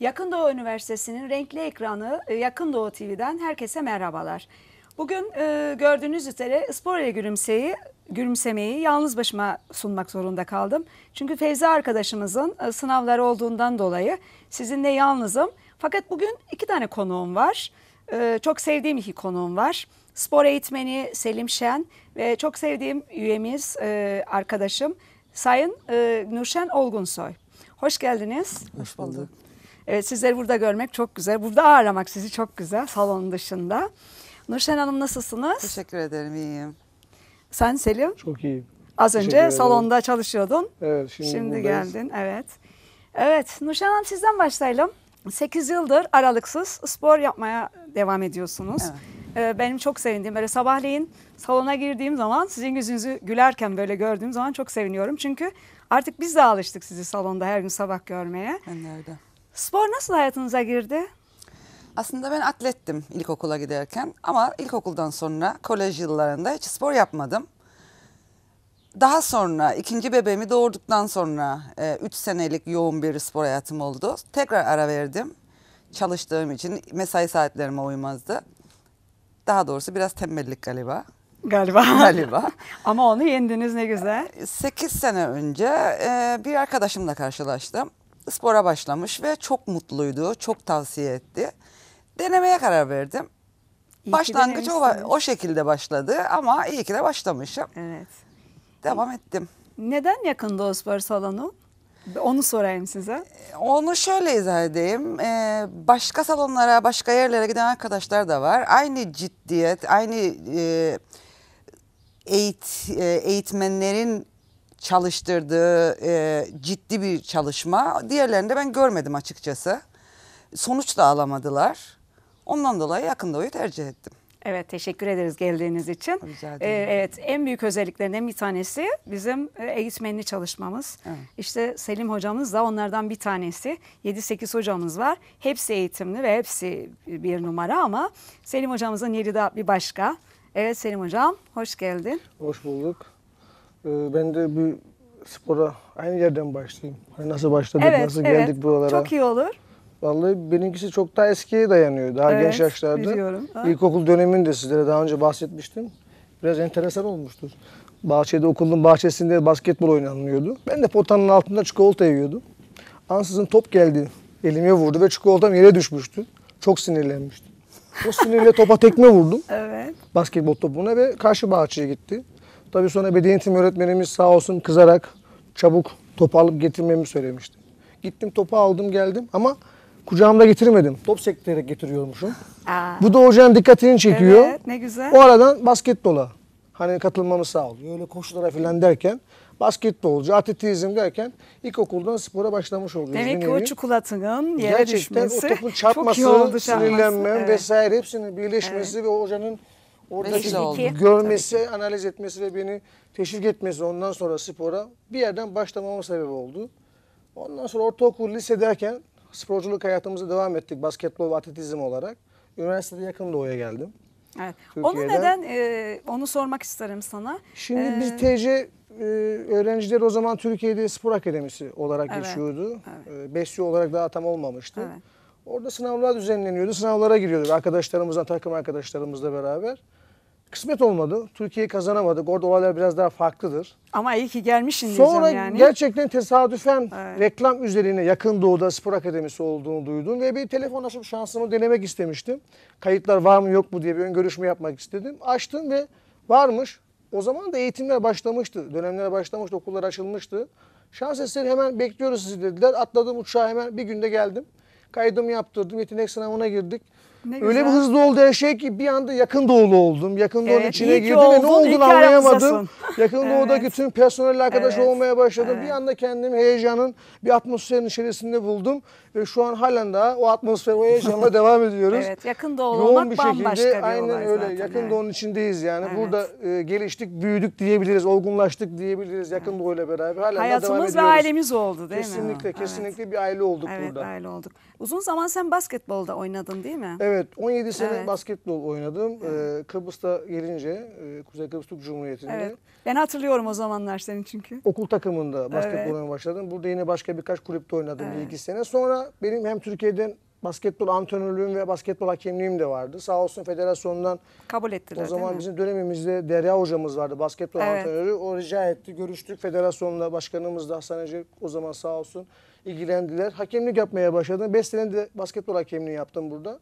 Yakın Doğu Üniversitesi'nin renkli ekranı e, Yakın Doğu TV'den herkese merhabalar. Bugün e, gördüğünüz üzere spor ile gülümseyi, gülümsemeyi yalnız başıma sunmak zorunda kaldım. Çünkü Fevzi arkadaşımızın e, sınavları olduğundan dolayı sizinle yalnızım. Fakat bugün iki tane konuğum var. E, çok sevdiğim iki konuğum var. Spor eğitmeni Selim Şen ve çok sevdiğim üyemiz, e, arkadaşım Sayın e, Nurşen Olgunsoy. Hoş geldiniz. Hoş bulduk. Evet sizleri burada görmek çok güzel. Burada ağırlamak sizi çok güzel salonun dışında. Nurşen Hanım nasılsınız? Teşekkür ederim iyiyim. Sen Selim? Çok iyiyim. Az önce salonda çalışıyordun. Evet şimdi, şimdi geldin. Evet. Evet Nurşen Hanım sizden başlayalım. 8 yıldır aralıksız spor yapmaya devam ediyorsunuz. Evet. Ee, benim çok sevindiğim böyle sabahleyin salona girdiğim zaman sizin yüzünüzü gülerken böyle gördüğüm zaman çok seviniyorum. Çünkü artık biz de alıştık sizi salonda her gün sabah görmeye. Ben de Spor nasıl hayatınıza girdi? Aslında ben atlettim ilkokula giderken ama ilkokuldan sonra kolej yıllarında hiç spor yapmadım. Daha sonra ikinci bebeğimi doğurduktan sonra 3 e, senelik yoğun bir spor hayatım oldu. Tekrar ara verdim. Çalıştığım için mesai saatlerime uymazdı. Daha doğrusu biraz tembellik galiba. Galiba. Galiba. Ama onu yendiniz ne güzel. 8 sene önce e, bir arkadaşımla karşılaştım spora başlamış ve çok mutluydu. Çok tavsiye etti. Denemeye karar verdim. İyi Başlangıç o, o şekilde başladı ama iyi ki de başlamışım. Evet. Devam ettim. Neden yakında o spor salonu? Onu sorayım size. Ee, onu şöyle izah edeyim. Ee, başka salonlara, başka yerlere giden arkadaşlar da var. Aynı ciddiyet, aynı e, eğit, e, eğitmenlerin çalıştırdığı e, ciddi bir çalışma. Diğerlerini de ben görmedim açıkçası. Sonuç da alamadılar. Ondan dolayı yakın doğuyu tercih ettim. Evet teşekkür ederiz geldiğiniz için. Rica e, ederim. Ee, evet en büyük özelliklerinden bir tanesi bizim e, eğitmenli çalışmamız. Evet. İşte Selim hocamız da onlardan bir tanesi. 7-8 hocamız var. Hepsi eğitimli ve hepsi bir numara ama Selim hocamızın yeri de bir başka. Evet Selim hocam hoş geldin. Hoş bulduk. Ee, ben de bir spora aynı yerden başlayayım. Hani nasıl başladık, evet, nasıl evet. geldik buralara. Çok iyi olur. Vallahi benimkisi çok daha eskiye dayanıyor. Daha evet, genç yaşlarda. Biliyorum. Ha. İlkokul döneminde sizlere daha önce bahsetmiştim. Biraz enteresan olmuştur. Bahçede, okulun bahçesinde basketbol oynanıyordu. Ben de potanın altında çikolata yiyordum. Ansızın top geldi. Elime vurdu ve çikolatam yere düşmüştü. Çok sinirlenmiştim. O sinirle topa tekme vurdum. evet. Basketbol topuna ve karşı bahçeye gitti. Tabii sonra beden eğitim öğretmenimiz sağ olsun kızarak çabuk topu alıp getirmemi söylemişti. Gittim topu aldım geldim ama kucağımda getirmedim. Top sektirerek getiriyormuşum. Aa. Bu da hocanın dikkatini çekiyor. Evet ne güzel. O aradan basketbola hani katılmamı sağ ol. Böyle koşulara falan derken basketbolcu, atletizm derken ilkokuldan spora başlamış oluyoruz. Demek ki o çikolatanın yere Gerçekten düşmesi. o topun çarpması, çok iyi şey. oldu, sinirlenmem evet. vesaire hepsinin birleşmesi evet. ve hocanın Orada Beşli görmesi, Tabii. analiz etmesi ve beni teşvik etmesi ondan sonra spora bir yerden başlamama sebep oldu. Ondan sonra ortaokul, lise derken sporculuk hayatımıza devam ettik basketbol ve atletizm olarak. Üniversitede yakında doğuya geldim. Evet. Onu neden e, onu sormak isterim sana. Şimdi ee, biz e, TC e, öğrencileri o zaman Türkiye'de spor akademisi olarak evet, geçiyordu. Evet. E, BESYO olarak daha tam olmamıştı. Evet. Orada sınavlar düzenleniyordu. Sınavlara giriyorduk arkadaşlarımızla, takım arkadaşlarımızla beraber. Kısmet olmadı. Türkiye'yi kazanamadık. Orada olaylar biraz daha farklıdır. Ama iyi ki gelmişsin Sonra diyeceğim yani. gerçekten tesadüfen evet. reklam üzerine yakın doğuda spor akademisi olduğunu duydum. Ve bir telefon açıp şansımı denemek istemiştim. Kayıtlar var mı yok mu diye bir ön görüşme yapmak istedim. Açtım ve varmış. O zaman da eğitimler başlamıştı. Dönemler başlamıştı, okullar açılmıştı. Şans eseri hemen bekliyoruz sizi dediler. Atladım uçağa hemen bir günde geldim. Kaydımı yaptırdım. Yetenek sınavına girdik. Ne Öyle bir hızlı oldu her şey ki bir anda yakın doğulu oldum. Yakın doğunun evet, içine girdim ve ne olduğunu anlayamadım. Yakın evet. doğudaki tüm personel arkadaş evet. olmaya başladım. Evet. Bir anda kendimi heyecanın bir atmosferin içerisinde buldum. Ve şu an halen daha o atmosfer, o heyecanla devam ediyoruz. Evet, yakın doğulu Yoğun olmak bir şekilde, bambaşka bir aynen olay öyle. Zaten, yakın evet. doğunun içindeyiz yani. Evet. Burada e, geliştik, büyüdük diyebiliriz, olgunlaştık diyebiliriz yakın evet. doğuyla beraber. Halen Hayatımız devam ediyoruz. ve ailemiz oldu değil kesinlikle, mi? Kesinlikle, kesinlikle evet. bir aile olduk evet, burada. Evet, aile olduk. Uzun zaman sen basketbolda oynadın değil mi? Evet 17 sene evet. basketbol oynadım. Evet. Ee, Kıbrıs'ta gelince e, Kuzey Kıbrıs Türk Cumhuriyeti'nde. Evet. Ben hatırlıyorum o zamanlar senin çünkü. Okul takımında basketbol evet. oynamaya başladım. Burada yine başka birkaç kulüpte oynadım evet. bir iki sene. Sonra benim hem Türkiye'den basketbol antrenörlüğüm ve basketbol hakemliğim de vardı. Sağ olsun federasyondan kabul ettiler. O zaman bizim dönemimizde Derya hocamız vardı basketbol evet. antrenörü. O rica etti. Görüştük federasyonla başkanımız da Hasan Ece o zaman sağ olsun ilgilendiler. Hakemlik yapmaya başladım. 5 sene de basketbol hakemliği yaptım burada.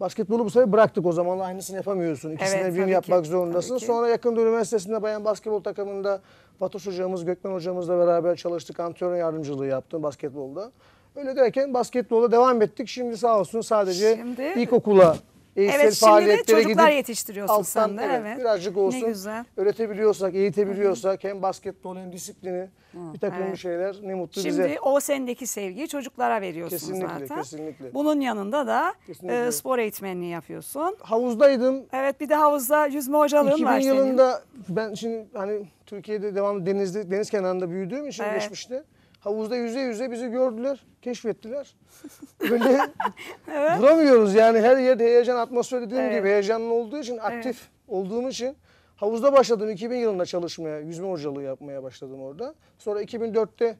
Basketbolu bu sefer bıraktık o zaman aynısını yapamıyorsun. İkisini evet, birini yapmak ki, zorundasın. Sonra yakında üniversitesinde bayan basketbol takımında Batos hocamız, Gökmen hocamızla beraber çalıştık. Antrenör yardımcılığı yaptım basketbolda. Öyle derken basketbolda devam ettik. Şimdi sağ olsun sadece Şimdi... ilkokula eğitsel evet, faaliyetlere gidip çocuklar yetiştiriyorsun alttan, sen de. Evet, evet. Birazcık olsun ne güzel. öğretebiliyorsak, eğitebiliyorsak Hı -hı. hem basketbol hem disiplini Hı. bir takım evet. şeyler ne mutlu Şimdi bize. Şimdi o sendeki sevgiyi çocuklara veriyorsun kesinlikle, zaten. Kesinlikle. Bunun yanında da e, spor eğitmenliği yapıyorsun. Havuzdaydım. Evet bir de havuzda yüzme hocalığın 2000 var 2000 yılında ben şimdi hani Türkiye'de devamlı denizde deniz kenarında büyüdüğüm için evet. geçmişte Havuzda yüze yüze bizi gördüler, keşfettiler. Böyle evet. duramıyoruz yani her yerde heyecan atmosferi dediğim evet. gibi heyecanlı olduğu için aktif evet. olduğum için havuzda başladım 2000 yılında çalışmaya, yüzme hocalığı yapmaya başladım orada. Sonra 2004'te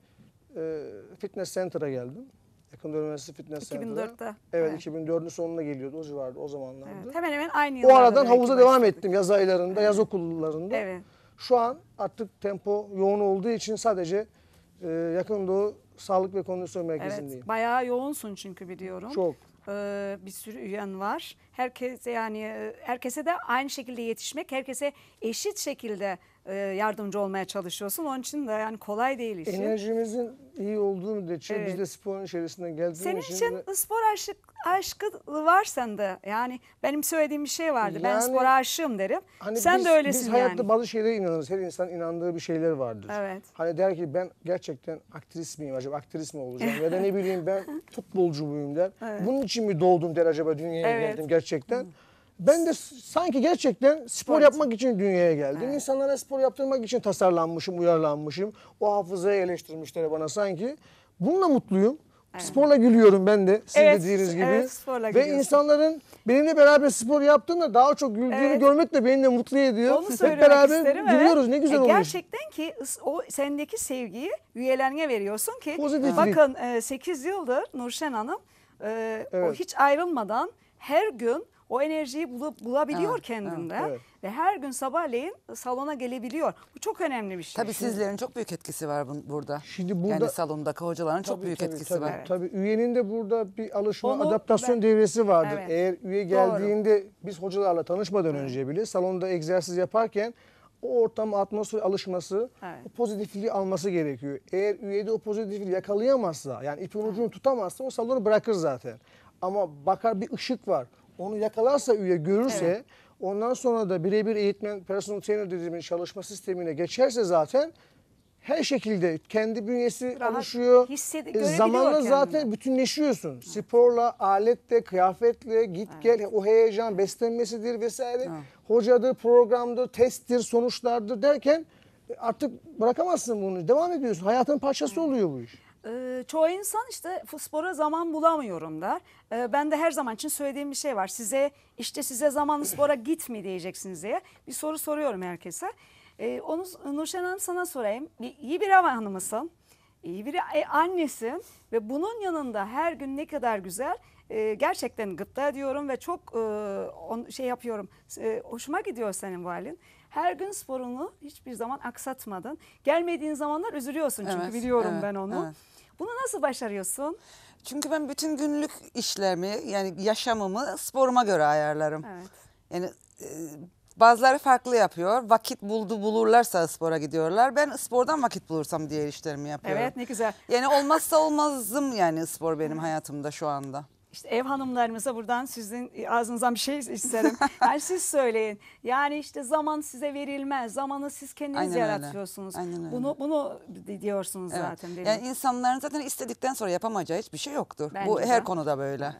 e, fitness center'a geldim. Yakında Üniversitesi Fitness 2004'te. Center'a. Evet, evet. 2004'ün sonuna geliyordu o civarda o zamanlarda. Evet, hemen hemen aynı yıllarda. O aradan havuza başladık. devam ettim yaz aylarında, evet. yaz okullarında. Evet. Şu an artık tempo yoğun olduğu için sadece e, Yakın Doğu Sağlık ve Kondisyon Merkezi'ndeyim. Evet, bayağı yoğunsun çünkü biliyorum. Çok. Ee, bir sürü üyen var. Herkese yani e, herkese de aynı şekilde yetişmek, herkese eşit şekilde e, yardımcı olmaya çalışıyorsun. Onun için de yani kolay değil işi. Enerjimizin iyi olduğu müddetçe evet. biz de sporun içerisinde geldiğimiz için. Senin için de... spor aşık, aşkı var sende. Yani benim söylediğim bir şey vardı. Yani, ben spor aşığım derim. Hani Sen biz, de öylesin biz yani. Biz hayatta bazı şeylere inanırız. Her insan inandığı bir şeyler vardır. Evet. Hani der ki ben gerçekten aktris miyim acaba? Aktris mi olacağım? ya da ne bileyim ben futbolcu muyum der. Evet. Bunun için mi doğdum der acaba dünyaya evet. geldim gerçekten. Hı. Ben de sanki gerçekten spor yapmak için dünyaya geldim. Evet. İnsanlara spor yaptırmak için tasarlanmışım, uyarlanmışım. O hafızayı eleştirmişler bana sanki. Bununla mutluyum. Evet. Sporla gülüyorum ben de siz evet, dediğiniz gibi. Evet, sporla Ve insanların benimle beraber spor yaptığında daha çok güldüğünü evet. görmek de beni de mutlu ediyor. Onu Hep beraber gülüyoruz evet. ne güzel e, oluyor. Gerçekten ki o sendeki sevgiyi üyelerine veriyorsun ki. Pozitiflik. Bakın 8 e, yıldır Nurşen Hanım e, evet. o hiç ayrılmadan her gün o enerjiyi bul bulabiliyor evet, kendinde evet. ve her gün sabahleyin salona gelebiliyor. Bu çok önemli bir şey. Tabii sizlerin çok büyük etkisi var bu, burada. Şimdi burada yani salondaki hocaların tabii, çok büyük tabii, etkisi tabii, var. Evet. Tabii üyenin de burada bir alışma Onu, adaptasyon ben, devresi vardır. Evet. Eğer üye geldiğinde Doğru. biz hocalarla tanışmadan evet. önce bile salonda egzersiz yaparken o ortam atmosfer alışması, evet. o pozitifliği alması gerekiyor. Eğer üyede o pozitifliği yakalayamazsa, yani ipin ucunu tutamazsa o salonu bırakır zaten. Ama bakar bir ışık var onu yakalarsa üye görürse evet. ondan sonra da birebir eğitmen personal trainer dediğimiz çalışma sistemine geçerse zaten her şekilde kendi bünyesi Rahat oluşuyor. Hissedi, e, zamanla kendini. zaten bütünleşiyorsun. Evet. Sporla, aletle, kıyafetle, git evet. gel, o heyecan, beslenmesidir vesaire. Evet. Hocadır, programdır, testtir, sonuçlardır derken artık bırakamazsın bunu. Devam ediyorsun. Hayatın parçası evet. oluyor bu iş. Ee, çoğu insan işte spora zaman bulamıyorum der. Ee, ben de her zaman için söylediğim bir şey var. Size işte size zamanlı spora git mi diyeceksiniz diye bir soru soruyorum herkese. Ee, onu Nurşen Hanım sana sorayım. İyi bir ev hanımısın, iyi bir e, annesin ve bunun yanında her gün ne kadar güzel e, gerçekten gıpta ediyorum ve çok e, şey yapıyorum. hoşuma gidiyor senin bu halin. Her gün sporunu hiçbir zaman aksatmadın. Gelmediğin zamanlar üzülüyorsun çünkü evet, biliyorum evet, ben onu. Evet. Bunu nasıl başarıyorsun? Çünkü ben bütün günlük işlerimi yani yaşamımı sporuma göre ayarlarım. Evet. Yani e, bazıları farklı yapıyor. Vakit buldu bulurlarsa spora gidiyorlar. Ben spordan vakit bulursam diğer işlerimi yapıyorum. Evet ne güzel. Yani olmazsa olmazım yani spor benim hayatımda şu anda. İşte ev hanımlarımıza buradan sizin e, ağzınızdan bir şey isterim. yani siz söyleyin. Yani işte zaman size verilmez. Zamanı siz kendiniz Aynen öyle. yaratıyorsunuz. Aynen öyle. Bunu bunu diyorsunuz Evet. zaten. benim. Yani insanların zaten istedikten sonra yapamayacağı hiçbir şey yoktur. Bence Bu de. her konuda böyle.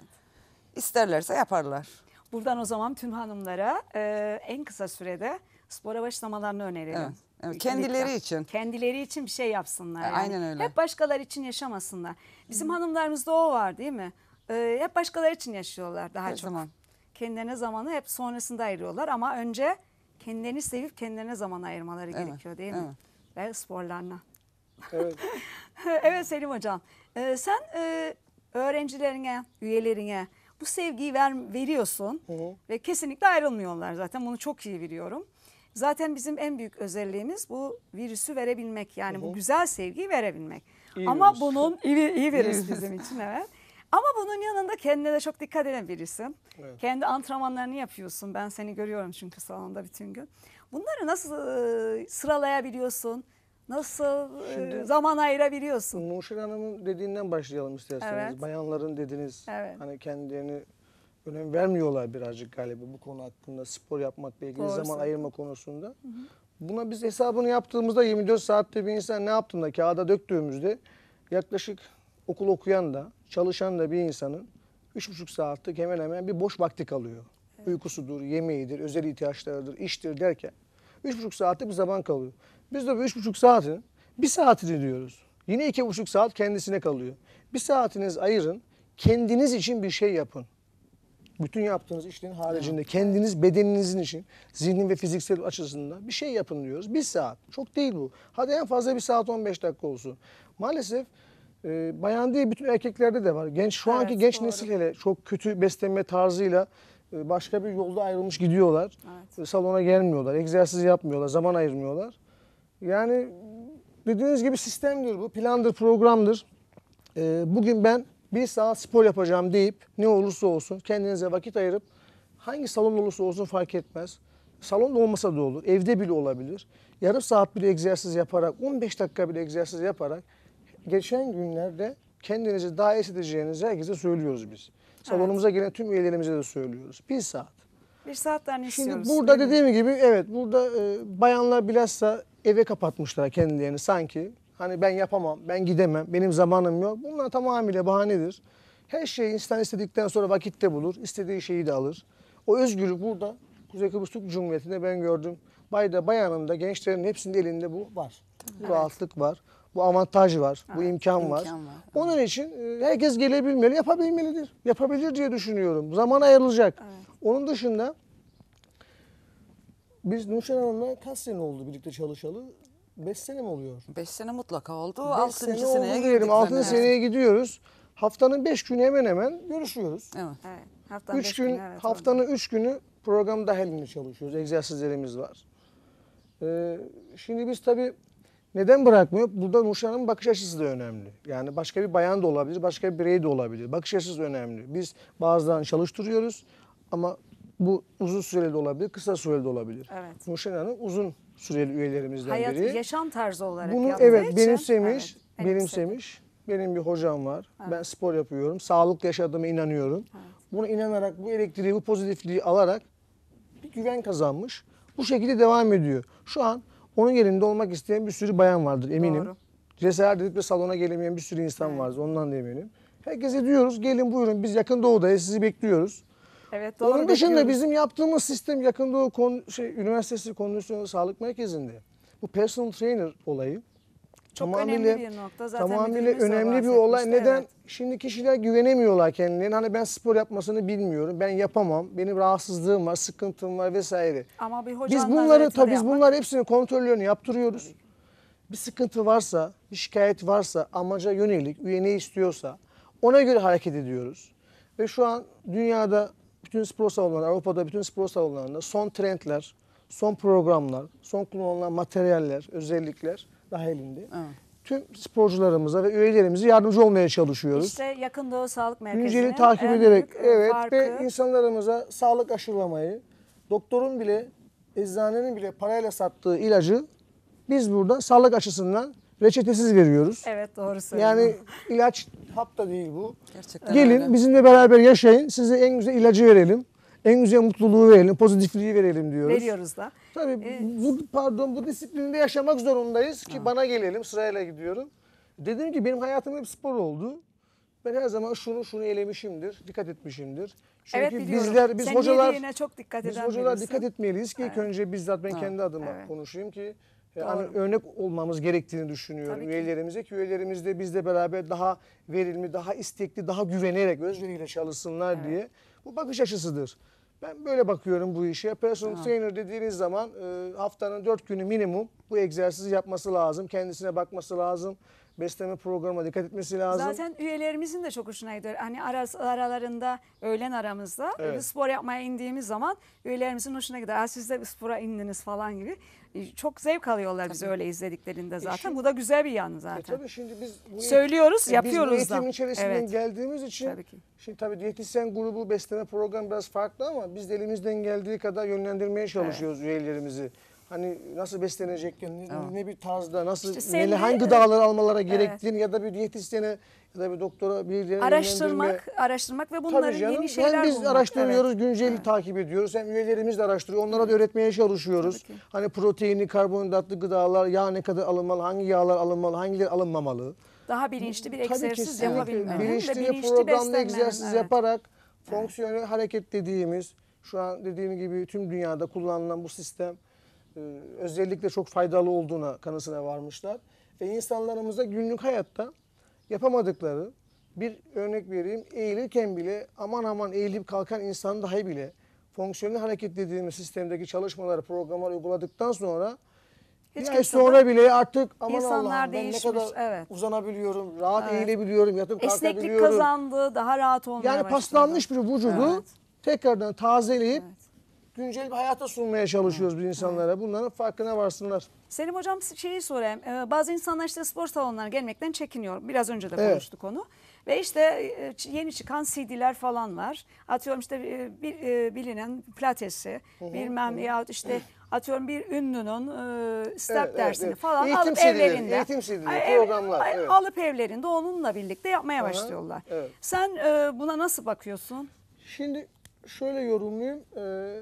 İsterlerse yaparlar. Buradan o zaman tüm hanımlara e, en kısa sürede spora başlamalarını önerelim. Evet, evet. Kendileri için. Kendileri için bir şey yapsınlar. yani. aynen öyle. Hep başkaları için yaşamasınlar. Bizim hanımlarımızda o var değil mi? e, hep başkaları için yaşıyorlar daha Her çok. Zaman. Kendilerine zamanı hep sonrasında ayırıyorlar ama önce kendilerini sevip kendilerine zaman ayırmaları evet. gerekiyor değil mi? Evet. Ve sporlarına. Evet. evet Selim Hocam. Ee, sen e, öğrencilerine, üyelerine bu sevgiyi ver, veriyorsun hı hı. ve kesinlikle ayrılmıyorlar zaten bunu çok iyi biliyorum. Zaten bizim en büyük özelliğimiz bu virüsü verebilmek yani hı hı. bu güzel sevgiyi verebilmek. İyi Ama virüs. bunun iyi, iyi virüs bizim için evet. Ama bunun yanında kendine de çok dikkat eden birisin. Evet. Kendi antrenmanlarını yapıyorsun. Ben seni görüyorum çünkü salonda bütün gün. Bunları nasıl e, sıralayabiliyorsun? Nasıl e, Şimdi- zaman ayırabiliyorsun? Nurşin Hanım'ın dediğinden başlayalım isterseniz. Evet. Bayanların dediniz Evet. hani kendilerini önem vermiyorlar birazcık galiba bu konu hakkında spor yapmakla ilgili Doğru zaman ayırma konusunda. Buna biz hesabını yaptığımızda 24 saatte bir insan ne yaptığında kağıda döktüğümüzde yaklaşık okul okuyan da çalışan da bir insanın 3,5 saatlik hemen hemen bir boş vakti kalıyor. Evet. Uykusudur, yemeğidir, özel ihtiyaçlarıdır, iştir derken 3,5 saatlik bir zaman kalıyor. Biz de bu 3,5 saatin bir saatini diyoruz. Yine 2,5 saat kendisine kalıyor. Bir saatiniz ayırın, kendiniz için bir şey yapın. Bütün yaptığınız işlerin haricinde kendiniz bedeninizin için zihnin ve fiziksel açısından bir şey yapın diyoruz. Bir saat. Çok değil bu. Hadi en fazla bir saat 15 dakika olsun. Maalesef e, bayan değil bütün erkeklerde de var. Genç şu anki genç doğru. nesil hele çok kötü beslenme tarzıyla e, başka bir yolda ayrılmış gidiyorlar. Evet. E, salona gelmiyorlar, egzersiz yapmıyorlar, zaman ayırmıyorlar. Yani dediğiniz gibi sistemdir bu, plandır, programdır. E, bugün ben bir saat spor yapacağım deyip ne olursa olsun kendinize vakit ayırıp hangi salon olursa olsun fark etmez. Salonda olmasa da olur, evde bile olabilir. Yarım saat bile egzersiz yaparak, 15 dakika bile egzersiz yaparak geçen günlerde kendinizi daha es edeceğinizi herkese söylüyoruz biz. Salonumuza gelen tüm üyelerimize de söylüyoruz. Bir saat. Bir saatten Şimdi istiyoruz. burada değil dediğim gibi evet burada e, bayanlar bilhassa eve kapatmışlar kendilerini sanki. Hani ben yapamam, ben gidemem, benim zamanım yok. Bunlar tamamıyla bahanedir. Her şeyi insan istedikten sonra vakitte bulur, istediği şeyi de alır. O özgürlük burada Kuzey Kıbrıs Türk Cumhuriyeti'nde ben gördüm. Bayda, bayanında, gençlerin hepsinin elinde bu var. Bu rahatlık var. Bu avantaj var, ha, bu imkan, imkan var. var. Onun için e, herkes gelebilmeli, yapabilmelidir. Yapabilir diye düşünüyorum. Zaman ayrılacak. Evet. Onun dışında biz Nurşen Hanım'la kaç sene oldu birlikte çalışalı? Beş sene mi oluyor? Beş sene mutlaka oldu. Altıncı Sene seneye Altıncı 6. seneye gidiyoruz. Haftanın beş günü hemen hemen görüşüyoruz. Evet. Haftanın üç gün, gün evet, haftanın 3 günü program dahilinde çalışıyoruz. Egzersizlerimiz var. Ee, şimdi biz tabii neden bırakmıyor? Burada Nurşan'ın bakış açısı da önemli. Yani başka bir bayan da olabilir, başka bir birey de olabilir. Bakış açısı önemli. Biz bazılarını çalıştırıyoruz ama bu uzun süreli de olabilir, kısa süreli de olabilir. Evet. Nurşen Hanım uzun süreli üyelerimizden Hayat, biri. Hayat, yaşam tarzı olarak Bunu evet için, benimsemiş, evet, benimsemiş. Benim bir hocam var. Evet. Ben spor yapıyorum. Sağlık yaşadığıma inanıyorum. Evet. Buna inanarak, bu elektriği, bu pozitifliği alarak bir güven kazanmış. Bu şekilde devam ediyor. Şu an onun yerinde olmak isteyen bir sürü bayan vardır eminim. Doğru. Cesaret edip de salona gelemeyen bir sürü insan evet. vardır ondan da eminim. Herkese diyoruz gelin buyurun biz yakın doğudayız sizi bekliyoruz. Evet, doğru Onun dışında bekliyoruz. bizim yaptığımız sistem yakın doğu kon şey, üniversitesi kondisyon sağlık merkezinde. Bu personal trainer olayı çok tamamıyla, önemli bir nokta. Zaten tamamıyla önemli bir olay. Neden? Evet. Şimdi kişiler güvenemiyorlar kendilerine. Hani ben spor yapmasını bilmiyorum. Ben yapamam. Benim rahatsızlığım var, sıkıntım var vesaire. Ama bir biz bunları tabii biz bunları hepsini kontrollerini yaptırıyoruz. Bir sıkıntı varsa, bir şikayet varsa, amaca yönelik, üye ne istiyorsa ona göre hareket ediyoruz. Ve şu an dünyada bütün spor salonlarında, Avrupa'da bütün spor salonlarında son trendler, son programlar, son kullanılan materyaller, özellikler daha elinde. Evet. Tüm sporcularımıza ve üyelerimize yardımcı olmaya çalışıyoruz. İşte Yakın Doğu Sağlık Merkezi'nin Günceli takip ederek evet farkı. ve insanlarımıza sağlık aşılamayı, doktorun bile, eczanenin bile parayla sattığı ilacı biz burada sağlık açısından reçetesiz veriyoruz. Evet doğru söylüyorsun. Yani ilaç hap da değil bu. Gerçekten Gelin öyle. bizimle beraber yaşayın. Size en güzel ilacı verelim. En güzel mutluluğu verelim, pozitifliği verelim diyoruz. Veriyoruz da. Tabii evet. bu, pardon bu disiplinde yaşamak zorundayız ki ha. bana gelelim sırayla gidiyorum. Dediğim gibi benim hayatım hep spor oldu. Ben her zaman şunu şunu elemişimdir, dikkat etmişimdir. Çünkü evet, bizler, biz Sen hocalar, çok dikkat biz hocalar birisin. dikkat etmeliyiz ki evet. ilk önce bizzat ben ha. kendi adıma evet. konuşayım ki yani e, örnek olmamız gerektiğini düşünüyorum Tabii üyelerimize ki. ki üyelerimiz de bizle beraber daha verilmi, daha istekli, daha güvenerek özveriyle çalışsınlar evet. diye. Bu bakış açısıdır. Ben böyle bakıyorum bu işe. Personal ha. trainer dediğiniz zaman e, haftanın dört günü minimum bu egzersizi yapması lazım. Kendisine bakması lazım. Besleme programına dikkat etmesi lazım. Zaten üyelerimizin de çok hoşuna gidiyor. Hani aras, aralarında öğlen aramızda e, evet. spor yapmaya indiğimiz zaman üyelerimizin hoşuna gider. Siz de spora indiniz falan gibi. E, çok zevk alıyorlar tabii. bizi öyle izlediklerinde e, zaten. şimdi, bu da güzel bir yan e, zaten. E tabii şimdi biz bu söylüyoruz, e, yapıyoruz biz bu da. Biz içerisinden evet. geldiğimiz için tabii ki. şimdi tabii diyetisyen grubu besleme programı biraz farklı ama biz de elimizden geldiği kadar yönlendirmeye çalışıyoruz evet. üyelerimizi. Hani nasıl besleneceklerini, evet. ne bir tarzda, nasıl işte neyle, hangi gıdaları almalara evet. ya da bir diyetisyene ya da bir doktora bilgilerini araştırmak, araştırmak ve bunların Tabii canım, yeni şeyler hem biz bulmak. araştırıyoruz, evet. günceli evet. takip ediyoruz. Hem üyelerimiz de araştırıyor. Onlara da öğretmeye çalışıyoruz. Hani proteini, karbonhidratlı gıdalar, yağ ne kadar alınmalı, hangi yağlar alınmalı, hangileri alınmamalı. Daha bilinçli bir egzersiz yapabilmenin bilinçli, ve bilinçli programda egzersiz evet. yaparak fonksiyonel evet. hareket dediğimiz şu an dediğim gibi tüm dünyada kullanılan bu sistem e, özellikle çok faydalı olduğuna kanısına varmışlar. Ve insanlarımıza günlük hayatta yapamadıkları bir örnek vereyim eğilirken bile aman aman eğilip kalkan insanın dahi bile fonksiyonel hareket dediğimiz sistemdeki çalışmalar, programları uyguladıktan sonra Hiç bir ay sonra bile artık aman Allah'ım ben ne değişmiş, kadar evet. uzanabiliyorum, rahat Evet. eğilebiliyorum, yatıp Esneklik kalkabiliyorum. kazandı, daha rahat olmaya yani başladı. paslanmış bir vücudu Evet. tekrardan tazeleyip Evet güncel bir hayata sunmaya çalışıyoruz biz insanlara. Bunların farkına varsınlar. Selim hocam şeyi sorayım. Ee, bazı insanlar işte spor salonlarına gelmekten çekiniyor. Biraz önce de Evet. konuştuk onu. Ve işte e, ç- yeni çıkan CD'ler falan var. Atıyorum işte e, bir, e, bilinen platesi, bilmem yahut işte atıyorum bir ünlünün e, step Evet, dersini evet. falan Eğitim alıp CD'leri, evlerinde. eğitim CD'leri, programlar, ay, evet. Alıp evlerinde onunla birlikte yapmaya başlıyorlar. evet. Sen e, buna nasıl bakıyorsun? Şimdi şöyle yorumlayayım. Ee,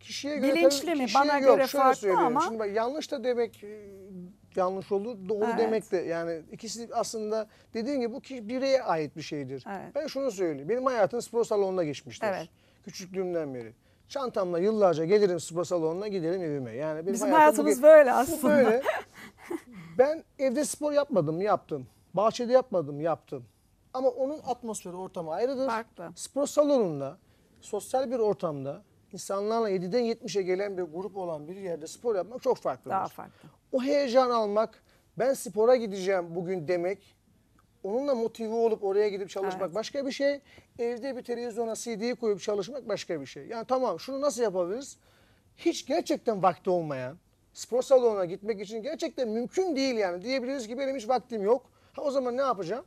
Kişiye göre Bilinçli tabii, mi? Kişiye Bana yok. göre Şöyle farklı söylüyorum. ama- Şimdi bak, yanlış da demek e, yanlış olur. Doğru Evet. demek de yani ikisi aslında dediğim gibi bu kişi bireye ait bir şeydir. Evet. Ben şunu söyleyeyim. Benim hayatım spor salonunda geçmiştir. Evet. Küçüklüğümden beri. Çantamla yıllarca gelirim spor salonuna giderim evime. Yani benim Bizim hayatımız ge- böyle bu aslında. böyle. Ben evde spor yapmadım, yaptım. Bahçede yapmadım, yaptım. Ama onun atmosferi, ortamı ayrıdır. Farklı. Spor salonunda, sosyal bir ortamda insanlarla 7'den 70'e gelen bir grup olan bir yerde spor yapmak çok farklı. Daha farklı. O heyecan almak, ben spora gideceğim bugün demek, onunla motive olup oraya gidip çalışmak evet. başka bir şey. Evde bir televizyona CD koyup çalışmak başka bir şey. Yani tamam şunu nasıl yapabiliriz? Hiç gerçekten vakti olmayan, spor salonuna gitmek için gerçekten mümkün değil yani. Diyebiliriz ki benim hiç vaktim yok. Ha, o zaman ne yapacağım?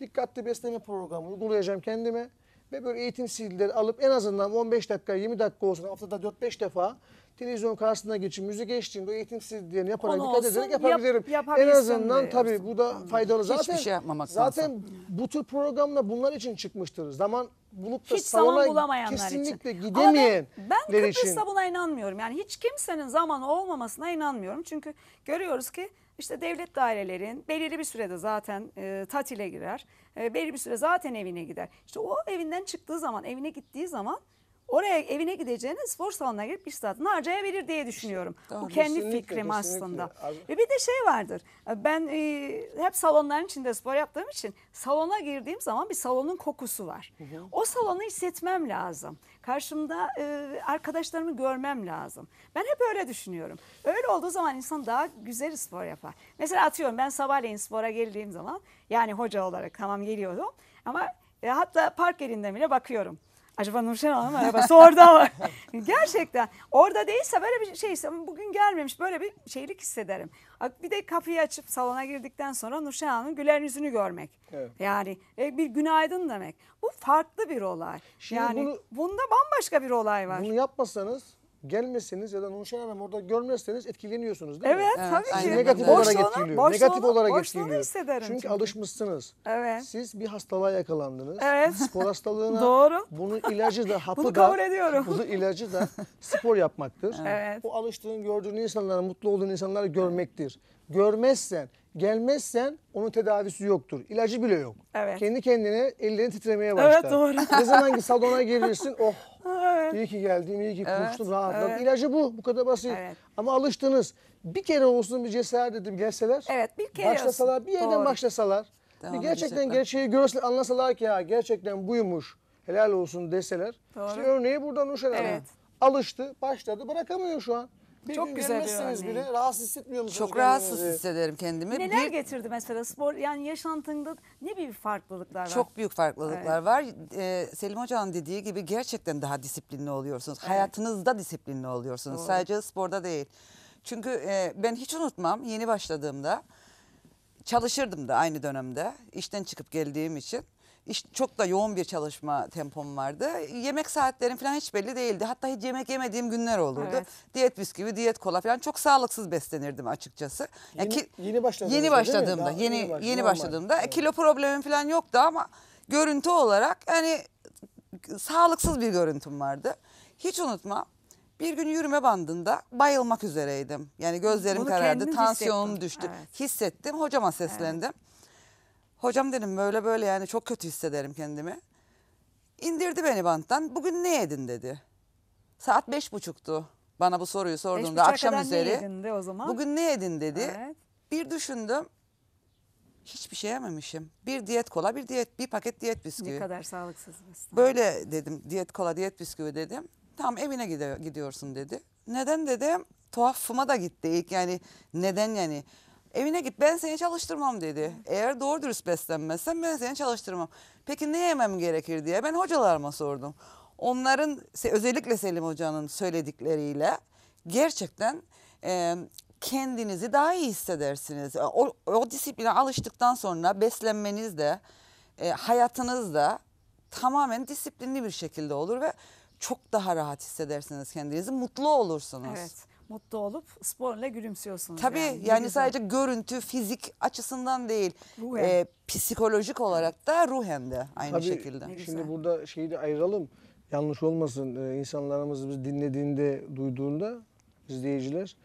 Dikkatli besleme programı uygulayacağım kendime. Ve böyle eğitim CD'leri alıp en azından 15 dakika 20 dakika olsun haftada 4-5 defa televizyon karşısına geçin, müzik o eğitim CD'lerini yaparak Konu dikkat olsun, ederek yapabilirim. Yap, en azından tabii bu da faydalı. Şey zaten, Hiçbir şey yapmamak Zaten lazım. bu tür programla bunlar için çıkmıştır. Zaman bulup da hiç zaman bulamayanlar kesinlikle için. gidemeyen Ama ben, ben Kıbrıs'ta buna inanmıyorum. Yani hiç kimsenin zaman olmamasına inanmıyorum. Çünkü görüyoruz ki işte devlet dairelerin belirli bir sürede zaten e, tatile girer. E, belirli bir süre zaten evine gider. İşte o evinden çıktığı zaman, evine gittiği zaman Oraya evine gideceğiniz spor salonuna girip bir saatini harcayabilir diye düşünüyorum. Tamam, Bu kendi fikrim kesinlikle. aslında. Ve bir de şey vardır. Ben e, hep salonların içinde spor yaptığım için salona girdiğim zaman bir salonun kokusu var. Hı hı. O salonu hissetmem lazım. Karşımda e, arkadaşlarımı görmem lazım. Ben hep öyle düşünüyorum. Öyle olduğu zaman insan daha güzel spor yapar. Mesela atıyorum ben sabahleyin spora geldiğim zaman yani hoca olarak tamam geliyordum ama e, hatta park yerinde bile bakıyorum acaba Nurşen Hanım arabası orada var. Gerçekten orada değilse böyle bir şeyse bugün gelmemiş böyle bir şeylik hissederim. Bir de kapıyı açıp salona girdikten sonra Nurşen Hanım'ın güler yüzünü görmek. Evet. Yani e, bir günaydın demek. Bu farklı bir olay. Şimdi yani bunu, bunda bambaşka bir olay var. Bunu yapmasanız gelmeseniz ya da Nuşen orada görmezseniz etkileniyorsunuz değil mi? Evet, tabii ki. Negatif boşluğunu, olarak etkiliyor. Boşluğunu, negatif olarak etkiliyor. Çünkü, çünkü alışmışsınız. Evet. Siz bir hastalığa yakalandınız. Evet. Spor hastalığına. Doğru. Bunun ilacı da hapı bunu da. Bunu kabul ediyorum. Bunun ilacı da spor yapmaktır. Evet. O alıştığın gördüğün insanları mutlu olduğun insanları görmektir. Görmezsen gelmezsen onun tedavisi yoktur. İlacı bile yok. Evet. Kendi kendine ellerin titremeye başlar. Evet doğru. Ne zaman ki salona gelirsin oh Evet. İyi ki geldim, iyi ki evet. koştum, rahatladım. Evet. İlacı bu, bu kadar basit. Evet. Ama alıştınız. Bir kere olsun bir cesaret edip gelseler. Evet, bir kere Başlasalar, olsun. bir yerden Doğru. başlasalar. bir gerçekten gerçeği görseler, anlasalar ki ya gerçekten buymuş, helal olsun deseler. Doğru. İşte örneği buradan Nurşen evet. Hanım. Alıştı, başladı, bırakamıyor şu an. Bir Çok gün güzel bir gömülsünüz bile rahatsız hissetmiyor musunuz? Çok rahatsız kendinizi? hissederim kendimi. Neler bir, getirdi mesela spor? Yani yaşantında ne bir farklılıklar var? Çok büyük farklılıklar Evet. var. Ee, Selim Hoca'nın dediği gibi gerçekten daha disiplinli oluyorsunuz. Evet. Hayatınızda disiplinli oluyorsunuz. Doğru. Sadece sporda değil. Çünkü e, ben hiç unutmam yeni başladığımda çalışırdım da aynı dönemde işten çıkıp geldiğim için. İşte çok da yoğun bir çalışma tempom vardı. Yemek saatlerim falan hiç belli değildi. Hatta hiç yemek yemediğim günler olurdu. Evet. Diyet bisküvi, diyet kola falan çok sağlıksız beslenirdim açıkçası. E, yeni, yani ki, yeni başladığımda, yeni başladığımda, yeni, yeni, yeni başladığımda e, evet. kilo problemim falan yoktu ama görüntü olarak yani sağlıksız bir görüntüm vardı. Hiç unutma, Bir gün yürüme bandında bayılmak üzereydim. Yani gözlerim Bunu karardı, tansiyonum hissettim. düştü. Evet. Hissettim, hocama seslendim. Evet. Hocam dedim böyle böyle yani çok kötü hissederim kendimi. İndirdi beni banttan. Bugün ne yedin dedi. Saat beş buçuktu bana bu soruyu sorduğunda akşam üzeri. Ne o zaman? Bugün ne yedin dedi. Evet. Bir düşündüm. Hiçbir şey yememişim. Bir diyet kola, bir diyet, bir paket diyet bisküvi. Ne kadar sağlıksız beslenme. Böyle dedim, diyet kola, diyet bisküvi dedim. Tam evine gidiyorsun dedi. Neden dedim? tuhaf Tuhafıma da gitti ilk yani neden yani Evine git ben seni çalıştırmam dedi. Eğer doğru dürüst beslenmezsen ben seni çalıştırmam. Peki ne yemem gerekir diye ben hocalarıma sordum. Onların özellikle Selim Hoca'nın söyledikleriyle gerçekten e, kendinizi daha iyi hissedersiniz. O, o disipline alıştıktan sonra beslenmeniz de e, hayatınız da tamamen disiplinli bir şekilde olur ve çok daha rahat hissedersiniz kendinizi, mutlu olursunuz. Evet mutlu olup sporla gülümsüyorsunuz. Tabii yani, yani sadece görüntü, fizik açısından değil. E, psikolojik olarak da ruhen de aynı Tabii, şekilde. Şimdi burada şeyi de ayıralım. Yanlış olmasın ee, insanlarımız biz dinlediğinde, duyduğunda izleyiciler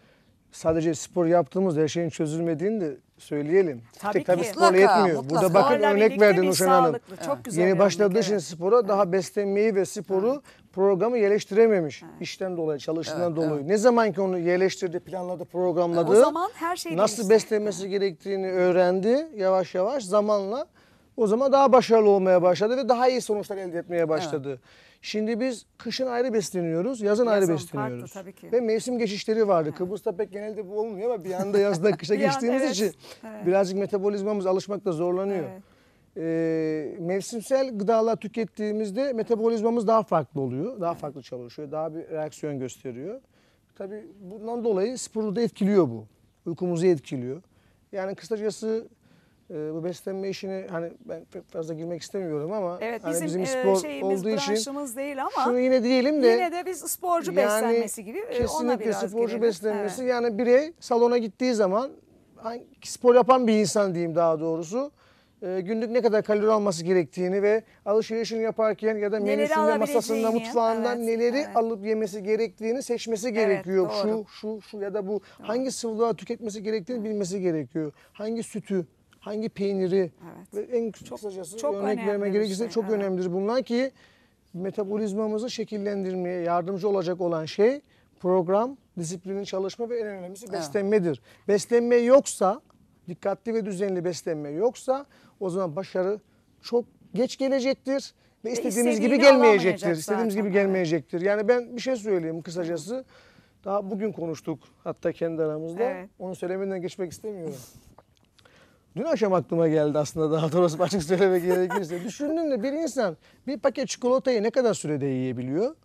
sadece spor yaptığımız her şeyin çözülmediğini de söyleyelim. Tabii Tek, ki. Tabii sporla mutlaka, yetmiyor. Mutlaka. Burada bakın örnek verdin Nuşen Hanım. Çok güzel Yeni başladığı için evet. spora daha beslenmeyi ve sporu evet programı yerleştirememiş. Evet. İşten dolayı, çalıştığından evet, dolayı. Evet. Ne zaman ki onu yerleştirdi, planladı, programladı. O zaman her şey Nasıl değişti. beslenmesi evet. gerektiğini öğrendi yavaş yavaş zamanla. O zaman daha başarılı olmaya başladı ve daha iyi sonuçlar elde etmeye başladı. Evet. Şimdi biz kışın ayrı besleniyoruz, yazın, yazın ayrı besleniyoruz. Farklı, tabii ki. Ve mevsim geçişleri vardı. Evet. Kıbrıs'ta pek genelde bu olmuyor ama bir anda yazdan kışa geçtiğimiz anda, evet. için evet. birazcık metabolizmamız alışmakta zorlanıyor. Evet. Ee, mevsimsel gıdalar tükettiğimizde metabolizmamız daha farklı oluyor. Daha farklı çalışıyor. Daha bir reaksiyon gösteriyor. Tabii bundan dolayı sporu da etkiliyor bu. Uykumuzu etkiliyor. Yani kısacası e, bu beslenme işini hani ben pek fazla girmek istemiyorum ama evet, hani bizim, bizim e, spor şeyimiz, olduğu için değil ama şunu yine diyelim de yine de biz sporcu yani, beslenmesi gibi e, kesinlikle biraz sporcu girelim. beslenmesi evet. yani birey salona gittiği zaman hangi spor yapan bir insan diyeyim daha doğrusu e, günlük ne kadar kalori alması gerektiğini ve alışverişini yaparken ya da Neleri menüsünde masasında alabileceğini, mutfağından evet, neleri evet. alıp yemesi gerektiğini seçmesi gerekiyor. doğru. Şu şu şu ya da bu hangi sıvılığa tüketmesi gerektiğini bilmesi gerekiyor. Hangi sütü, hangi peyniri ve en kısacası çok örnek verme bir gerekirse şey, çok evet. önemlidir bunlar ki metabolizmamızı şekillendirmeye yardımcı olacak olan şey program, disiplinin çalışma ve en önemlisi beslenmedir. Beslenme yoksa dikkatli ve düzenli beslenme yoksa o zaman başarı çok geç gelecektir ve istediğimiz gibi gelmeyecektir. İstediğimiz zaten, gibi gelmeyecektir. Yani ben bir şey söyleyeyim kısacası. Daha bugün konuştuk hatta kendi aramızda. Evet. Onu söylemeden geçmek istemiyorum. Dün akşam aklıma geldi aslında daha doğrusu açık söylemek gerekirse. Düşündüm de bir insan bir paket çikolatayı ne kadar sürede yiyebiliyor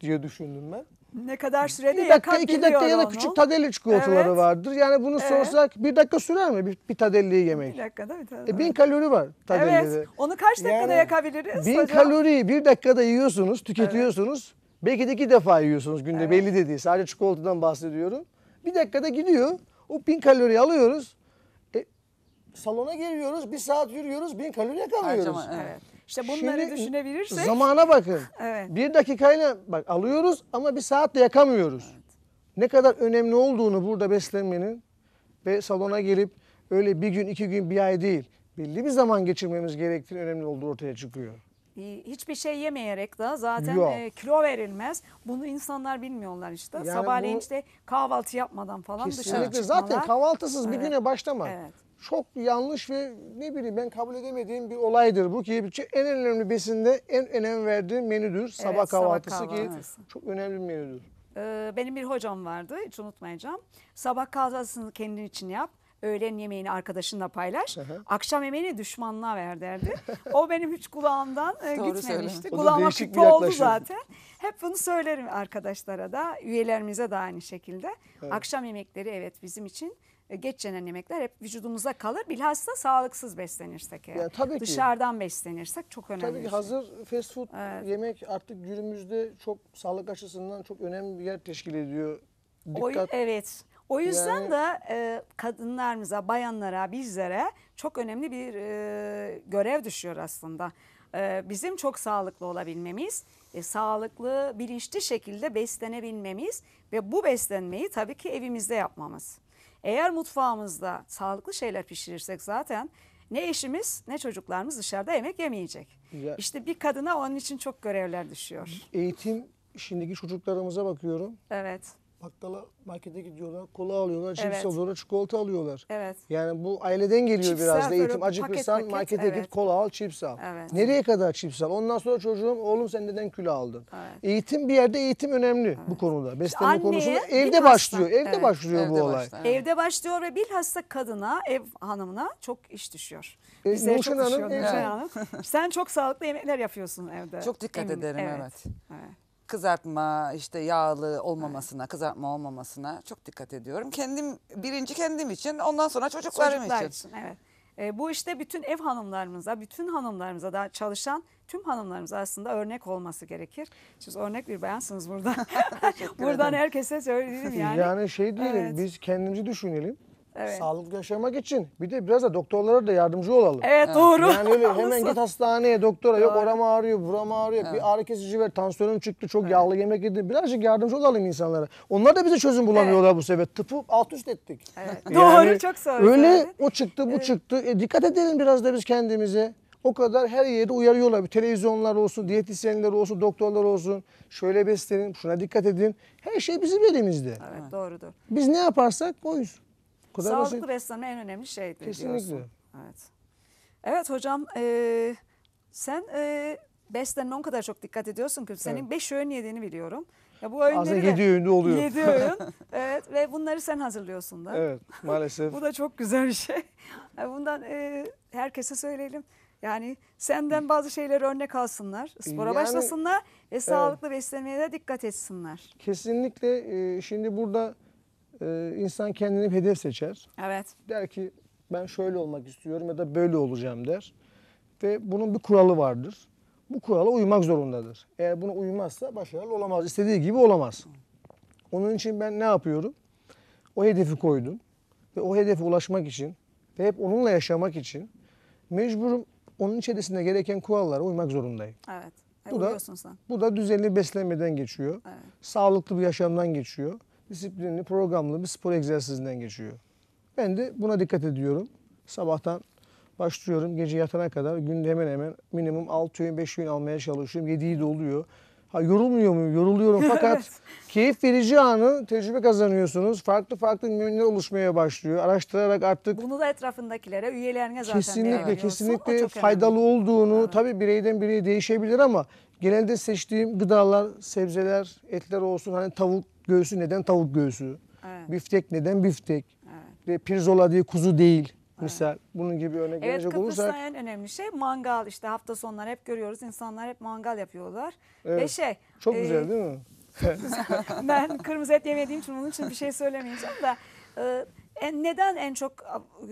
diye düşündüm ben. Ne kadar sürede bir dakika, iki dakika ya da onu. küçük tadelli çikolataları evet. vardır. Yani bunu evet. sorsak bir dakika sürer mi bir, bir tadelliyi yemek? Bir dakikada bir tadelli. E, bin kalori var tadellide. Evet. Onu kaç dakikada yani, yakabiliriz bin hocam? kaloriyi bir dakikada yiyorsunuz, tüketiyorsunuz. Evet. Belki de iki defa yiyorsunuz günde evet. belli de Sadece çikolatadan bahsediyorum. Bir dakikada gidiyor. O bin kalori alıyoruz. E, salona giriyoruz. Bir saat yürüyoruz. Bin kalori yakalıyoruz. Harcama, evet. İşte bunları Şimdi, düşünebilirsek. Zamana bakın. evet. Bir dakikayla bak alıyoruz ama bir saatte yakamıyoruz. Evet. Ne kadar önemli olduğunu burada beslenmenin ve salona gelip öyle bir gün iki gün bir ay değil belli bir zaman geçirmemiz gerektiğini önemli olduğu ortaya çıkıyor. Ee, hiçbir şey yemeyerek de zaten Yok. E, kilo verilmez. Bunu insanlar bilmiyorlar işte. Yani Sabahleyin bu... işte kahvaltı yapmadan falan Kesinlikle. dışarı çıkmalar. Zaten kahvaltısız evet. bir güne başlama. Evet çok yanlış ve ne bileyim ben kabul edemediğim bir olaydır bu ki en önemli besinde en önem verdiğim menüdür. Evet, sabah kahvaltısı, sabah ki çok önemli bir menüdür. Ee, benim bir hocam vardı hiç unutmayacağım. Sabah kahvaltısını kendin için yap. Öğlen yemeğini arkadaşınla paylaş. Aha. Akşam yemeğini düşmanlığa ver derdi. o benim hiç kulağımdan e, gitmemişti. Kulağıma küpe oldu zaten. Hep bunu söylerim arkadaşlara da, üyelerimize de aynı şekilde. Evet. Akşam yemekleri evet bizim için e, geç yenen yemekler hep vücudumuza kalır. Bilhassa sağlıksız beslenirsek eğer. Yani tabii ki. Dışarıdan beslenirsek çok önemli. Tabii ki şey. hazır fast food evet. yemek artık günümüzde çok sağlık açısından çok önemli bir yer teşkil ediyor. Dikkat. O, evet. O yüzden yani... de e, kadınlarımıza, bayanlara, bizlere çok önemli bir e, görev düşüyor aslında. E, bizim çok sağlıklı olabilmemiz, e, sağlıklı, bilinçli şekilde beslenebilmemiz ve bu beslenmeyi tabii ki evimizde yapmamız. Eğer mutfağımızda sağlıklı şeyler pişirirsek zaten ne eşimiz ne çocuklarımız dışarıda yemek yemeyecek. Güzel. İşte bir kadına onun için çok görevler düşüyor. Eğitim şimdiki çocuklarımıza bakıyorum. Evet bakkala markete gidiyorlar, kola alıyorlar, cips evet. alıyorlar, çikolata alıyorlar. Evet. Yani bu aileden geliyor Çipsler biraz da eğitim. Acıkırsan paket, markete evet. git kola al, çips al. Evet. Nereye kadar çips al? Ondan sonra çocuğum oğlum sen neden kilo aldın? Evet. Eğitim bir yerde eğitim önemli evet. bu konuda. Beslenme Anneye, konusunda evde başlıyor. Evde evet. başlıyor evde bu olay. Başlıyor, evet. Evde başlıyor ve bilhassa kadına, ev hanımına çok iş düşüyor. E, Bize çok Hanım, düşüyor. Evet. Sen çok sağlıklı yemekler yapıyorsun evde. Çok dikkat Emin, ederim evet. evet. evet kızartma işte yağlı olmamasına, kızartma olmamasına çok dikkat ediyorum. Kendim birinci kendim için, ondan sonra çocuklarım Çocuklar için. için. Evet. E, bu işte bütün ev hanımlarımıza, bütün hanımlarımıza da çalışan tüm hanımlarımıza aslında örnek olması gerekir. Siz örnek bir bayansınız burada. Buradan herkese söyleyelim yani. Yani şey diyelim Evet. biz kendimizi düşünelim. Evet. Sağlıklı yaşamak için bir de biraz da doktorlara da yardımcı olalım. Evet doğru. Yani öyle hemen git hastaneye doktora yok oram ağrıyor buram ağrıyor bir ağrı kesici ver tansiyonum çıktı çok yağlı yemek yedim birazcık yardımcı olalım insanlara. Onlar da bize çözüm bulamıyorlar bu sefer tıpı alt üst ettik. Evet. Yani doğru çok sorun. Öyle o çıktı bu çıktı e, dikkat edelim biraz da biz kendimize. O kadar her yerde uyarıyorlar. Bir televizyonlar olsun, diyetisyenler olsun, doktorlar olsun. Şöyle beslenin, şuna dikkat edin. Her şey bizim elimizde. Evet, doğrudur. Biz ne yaparsak oyuz kadar Sağlıklı basit. beslenme en önemli şeydir Kesinlikle. diyorsun. Evet. Evet hocam e, sen e, beslenme on kadar çok dikkat ediyorsun ki senin evet. beş öğün yediğini biliyorum. Ya bu öğünleri Aslında 7 öğünde oluyor. 7 öğün. evet ve bunları sen hazırlıyorsun da. Evet maalesef. bu da çok güzel bir şey. Yani bundan e, herkese söyleyelim. Yani senden bazı şeyleri örnek alsınlar, spora yani, başlasınlar ve sağlıklı evet. beslenmeye de dikkat etsinler. Kesinlikle. E, şimdi burada e, insan kendini bir hedef seçer. Evet. Der ki ben şöyle olmak istiyorum ya da böyle olacağım der. Ve bunun bir kuralı vardır. Bu kurala uymak zorundadır. Eğer buna uymazsa başarılı olamaz. İstediği gibi olamaz. Onun için ben ne yapıyorum? O hedefi koydum. Ve o hedefe ulaşmak için ve hep onunla yaşamak için mecburum onun içerisinde gereken kurallara uymak zorundayım. Evet. Bu da, sen. bu da düzenli beslenmeden geçiyor. Evet. Sağlıklı bir yaşamdan geçiyor disiplinli, programlı bir spor egzersizinden geçiyor. Ben de buna dikkat ediyorum. Sabahtan başlıyorum. Gece yatana kadar günde hemen hemen minimum 6 öğün 5 öğün almaya çalışıyorum. 7'yi de oluyor. Ha, yorulmuyor muyum? Yoruluyorum fakat evet. keyif verici anı tecrübe kazanıyorsunuz. Farklı farklı müminler oluşmaya başlıyor. Araştırarak artık... Bunu da etrafındakilere, üyelerine zaten Kesinlikle, kesinlikle faydalı önemli. olduğunu evet. tabii bireyden bireye değişebilir ama genelde seçtiğim gıdalar, sebzeler, etler olsun hani tavuk göğsü neden tavuk göğsü? Evet. Biftek neden biftek? Evet. Ve pirzola diye kuzu değil. Misal evet. bunun gibi örnek evet, verecek olursak. Evet Kıbrıs'ta en önemli şey mangal işte hafta sonları hep görüyoruz insanlar hep mangal yapıyorlar. Evet. Ve şey. Çok e, güzel değil mi? ben kırmızı et yemediğim için onun için bir şey söylemeyeceğim de. E, neden en çok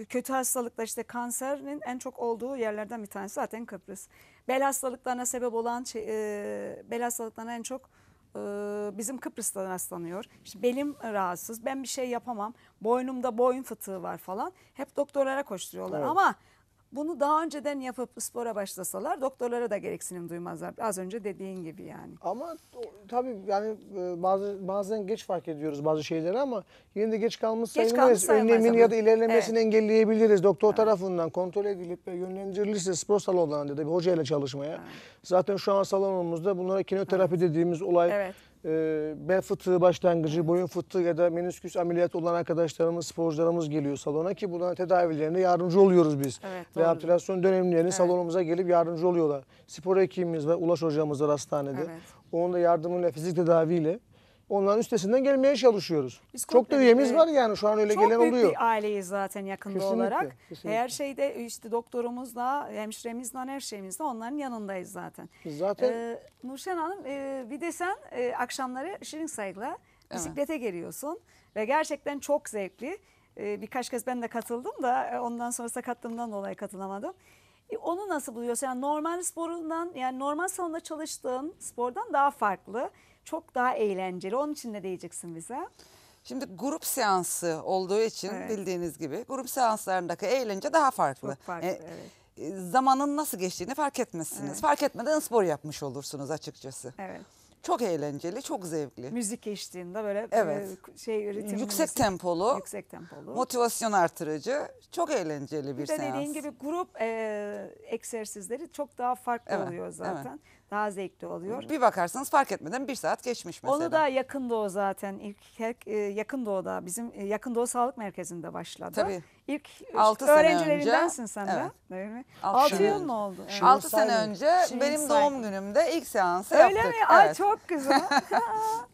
kötü hastalıklar işte kanserin en çok olduğu yerlerden bir tanesi zaten Kıbrıs. Bel hastalıklarına sebep olan şey, e, bel hastalıklarına en çok ee, bizim Kıbrıs'tan rastlanıyor. İşte belim rahatsız, ben bir şey yapamam, boynumda boyun fıtığı var falan. Hep doktorlara koşturuyorlar evet. ama bunu daha önceden yapıp spora başlasalar doktorlara da gereksinim duymazlar. Az önce dediğin gibi yani. Ama tabii yani e, bazı bazen geç fark ediyoruz bazı şeyleri ama yine de geç kalmış geç sayılmayız. Önlemini ya da ilerlemesini evet. engelleyebiliriz. Doktor evet. tarafından kontrol edilip ve yönlendirilirse spor salonlarında da bir hocayla çalışmaya. Evet. Zaten şu an salonumuzda bunlara kinoterapi evet. dediğimiz olay evet. Ee, bel fıtığı başlangıcı, boyun fıtığı ya da menisküs ameliyat olan arkadaşlarımız, sporcularımız geliyor salona ki bunların tedavilerine yardımcı oluyoruz biz. Evet, Rehabilitasyon dönemlerini evet. salonumuza gelip yardımcı oluyorlar. Spor ekibimiz ve Ulaş hocamız var hastanede. Evet. Onun da yardımıyla fizik tedaviyle Onların üstesinden gelmeye çalışıyoruz. Biz çok da üyemiz var yani şu an öyle gelen oluyor. Çok büyük bir aileyiz zaten yakında kesinlikle, olarak. Kesinlikle. Her şeyde işte doktorumuzla, hemşiremizle, her şeyimizle onların yanındayız zaten. Zaten. Ee, Nurşen Hanım e, bir de sen e, akşamları Şirin Sayg'la bisiklete evet. geliyorsun. Ve gerçekten çok zevkli. E, birkaç kez ben de katıldım da e, ondan sonra sakatlığımdan dolayı katılamadım. E, onu nasıl buluyorsun? Yani normal sporundan yani normal salonda çalıştığın spordan daha farklı çok daha eğlenceli. Onun için ne diyeceksin bize? Şimdi grup seansı olduğu için evet. bildiğiniz gibi grup seanslarındaki eğlence daha farklı. Çok farklı yani, e, evet e, zamanın nasıl geçtiğini fark etmezsiniz. Evet. Fark etmeden spor yapmış olursunuz açıkçası. Evet. Çok eğlenceli, çok zevkli. Müzik eşliğinde böyle e, evet. şey ritim yüksek müzik, tempolu. Yüksek tempolu. Motivasyon artırıcı. Çok eğlenceli bir, bir de dediğin gibi grup e, egzersizleri çok daha farklı evet, oluyor zaten. Evet. Daha zevkli oluyor. Bir bakarsanız fark etmeden bir saat geçmiş mesela. Onu da yakın doğu zaten. İlk, e, yakın doğuda bizim e, yakın doğu sağlık merkezinde başladı. Tabii. İlk Altı sene öğrencilerindensin önce- sen de. Evet. Değil mi? Altı 6 yıl mı oldu? Evet. 6 sene önce Şimdi benim şey, saydım. doğum günümde ilk seansı Öyle yaptık. mi? Ay Evet, çok güzel.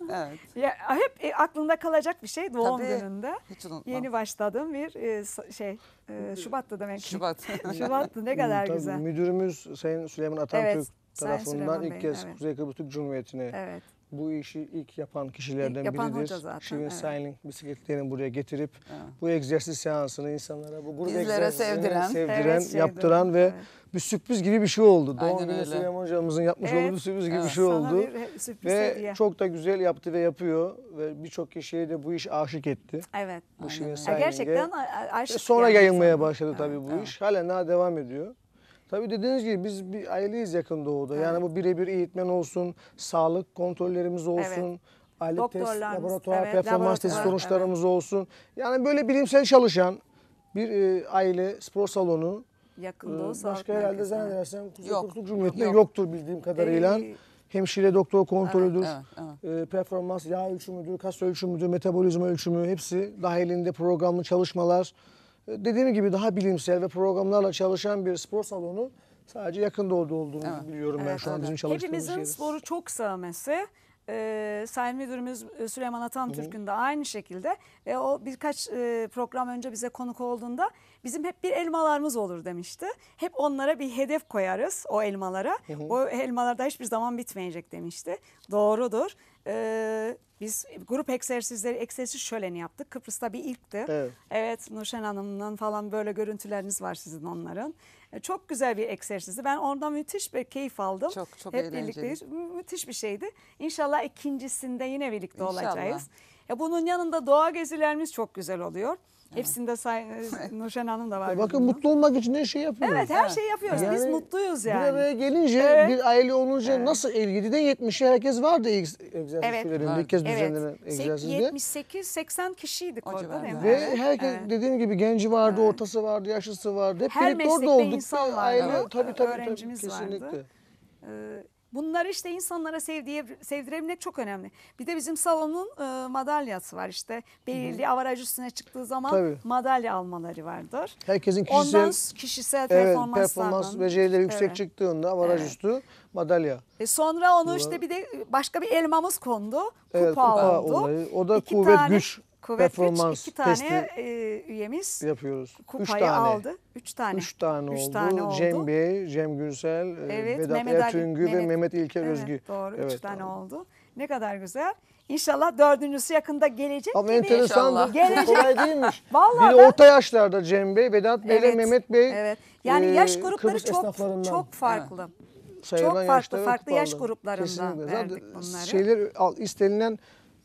evet. ya, hep e, aklında kalacak bir şey doğum Tabii. gününde. Hiç unutmam. Yeni başladığım bir e, şey. E, Şubat'ta demek ki. Şubat. Şubat'ta ne hmm, kadar Tabii güzel. Müdürümüz Sayın Süleyman Atatürk Evet, Sayın tarafından Süleyman ilk Bey, kez evet. Kuzey Kıbrıs Türk Cumhuriyeti'ne Evet bu işi ilk yapan kişilerden yapan biridir. Zaten, Şivin evet. Sailing bisikletlerini buraya getirip evet. bu egzersiz seansını insanlara bu grup sevdiren, sevdiren evet, yaptıran ve evet. bir sürpriz gibi bir şey oldu. Aynen Doğum günü Süleyman hocamızın yapmış evet. olduğu bir sürpriz gibi evet. bir şey Sana oldu. Bir ve hediye. çok da güzel yaptı ve yapıyor ve birçok kişiye de bu iş aşık etti. Evet. Bu Şivin Gerçekten aşık. Ve sonra yayılmaya sandım. başladı tabii evet, bu evet. iş. Halen daha devam ediyor. Tabii dediğiniz gibi biz bir aileyiz yakın doğuda. Evet. Yani bu birebir eğitmen olsun, sağlık kontrollerimiz olsun. Evet. Aylık test, laboratuvar evet, performans testi sonuçlarımız evet. olsun. Yani böyle bilimsel çalışan bir e, aile spor salonu. Yakında olsa. Ee, başka herhalde zannedersem Kuzey Yok. Kurtuluk Cumhuriyeti'nde Yok. yoktur bildiğim kadarıyla. Ee, Hemşire, doktor kontrolüdür, evet, evet, evet. E, performans, yağ ölçümüdür, kas ölçümüdür, metabolizma ölçümü hepsi dahilinde programlı çalışmalar dediğim gibi daha bilimsel ve programlarla çalışan bir spor salonu sadece yakın doğuda olduğunu evet. biliyorum ben evet, şu an evet. bizim çalıştığımız Hepimizin şeydir. sporu çok sevmesi. Ee, Sayın Müdürümüz e, Süleyman Atamtürk'ün de aynı şekilde ve o birkaç e, program önce bize konuk olduğunda bizim hep bir elmalarımız olur demişti. Hep onlara bir hedef koyarız o elmalara. Hı hı. O elmalar da hiçbir zaman bitmeyecek demişti. Doğrudur. Ee, biz grup egzersizleri egzersiz şöleni yaptık. Kıbrıs'ta bir ilkti. Evet. evet Nurşen Hanım'dan falan böyle görüntüleriniz var sizin onların. Ee, çok güzel bir egzersizdi. Ben oradan müthiş bir keyif aldım. Çok çok Hep eğlenceli. birlikte müthiş bir şeydi. İnşallah ikincisinde yine birlikte İnşallah. olacağız. Ya bunun yanında doğa gezilerimiz çok güzel oluyor. Hepsinde say e, Nurşen Hanım da var. Bakın mutlu olmak için her şeyi yapıyoruz. Evet her şeyi yapıyoruz. Yani, Biz mutluyuz yani. Bir araya gelince, Evet. bir aile olunca Evet. nasıl 7'den 70'e herkes vardı egz- egzersiz Evet. sürelerinde. İlk kez düzenlenen Evet. egzersizde. 78-80 kişiydik orada civarlarda. değil mi? Ve herkes Evet. dediğim gibi genci vardı, ortası vardı, yaşlısı vardı. Hep Her birlikte orada meslekte insan vardı. Aile, tabii tabii, tabii Öğrencimiz vardı. kesinlikle. Bunlar işte insanlara sevdiye, sevdirebilmek çok önemli. Bir de bizim salonun e, madalyası var işte. Belirli avaraj üstüne çıktığı zaman Tabii. madalya almaları vardır. Herkesin kişisel, Ondan kişisel evet, performans becerileri yüksek evet. çıktığında avaraj evet. üstü madalya. E sonra onu işte bir de başka bir elmamız kondu. kupa, kupa oldu. Olayı. O da İki kuvvet tane, güç Kuvvet Performans Güç iki tane e, üyemiz yapıyoruz. kupayı Üç tane. aldı. Üç tane. Üç tane, Üç oldu. tane oldu. Cem Bey, Cem Gürsel, e, Evet, Vedat Mehmet Ali- Ertüngü ve Mehmet- İlker Evet, Özgü. Doğru üç tane tamam. oldu. Ne kadar güzel. İnşallah dördüncüsü yakında gelecek Ama enteresan İnşallah. Gelecek. kolay değilmiş. Vallahi Bir ben- orta yaşlarda Cem Bey, Vedat Bey ile Mehmet Bey Evet. Yani e, yaş grupları çok esnaflarından çok farklı. sayılan farklı, farklı yaş gruplarından verdik bunları. Şeyler, istenilen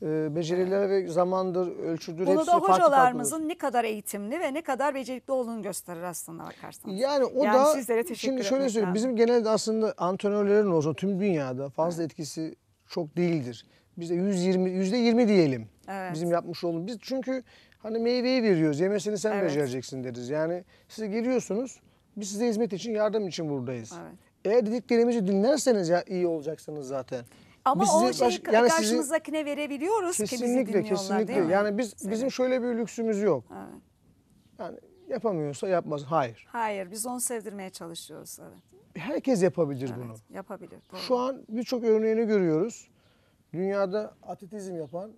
ee, becerileri zamandır, ölçüdür Bunu hepsi da farklı hocalarımızın ne kadar eğitimli ve ne kadar becerikli olduğunu gösterir aslında bakarsanız. Yani o yani da sizlere teşekkür şimdi şöyle söyleyeyim. Lazım. Bizim genelde aslında antrenörlerin olsun tüm dünyada fazla evet. etkisi çok değildir. Biz de 120 %20 diyelim. Evet. Bizim yapmış olduğumuz. Biz çünkü hani meyveyi veriyoruz. Yemesini sen evet. becereceksin deriz. Yani siz geliyorsunuz. Biz size hizmet için, yardım için buradayız. Evet. Eğer dediklerimizi dinlerseniz ya iyi olacaksınız zaten. Ama biz o şeyi baş, yani karşımızdakine verebiliyoruz kesinlikle, ki bizi dinliyorlar kesinlikle. değil mi? Yani biz, Senin. bizim şöyle bir lüksümüz yok. Evet. Yani yapamıyorsa yapmaz. Hayır. Hayır biz onu sevdirmeye çalışıyoruz. Evet. Herkes yapabilir evet, bunu. Yapabilir. Doğru. Şu an birçok örneğini görüyoruz. Dünyada atletizm yapan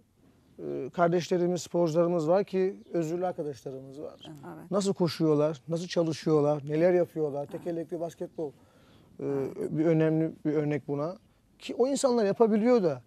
e, kardeşlerimiz, sporcularımız var ki özürlü arkadaşlarımız var. Evet. Nasıl koşuyorlar, nasıl çalışıyorlar, neler yapıyorlar. Tekerlekli basketbol evet. bir önemli bir örnek buna. Ki o insanlar yapabiliyor da.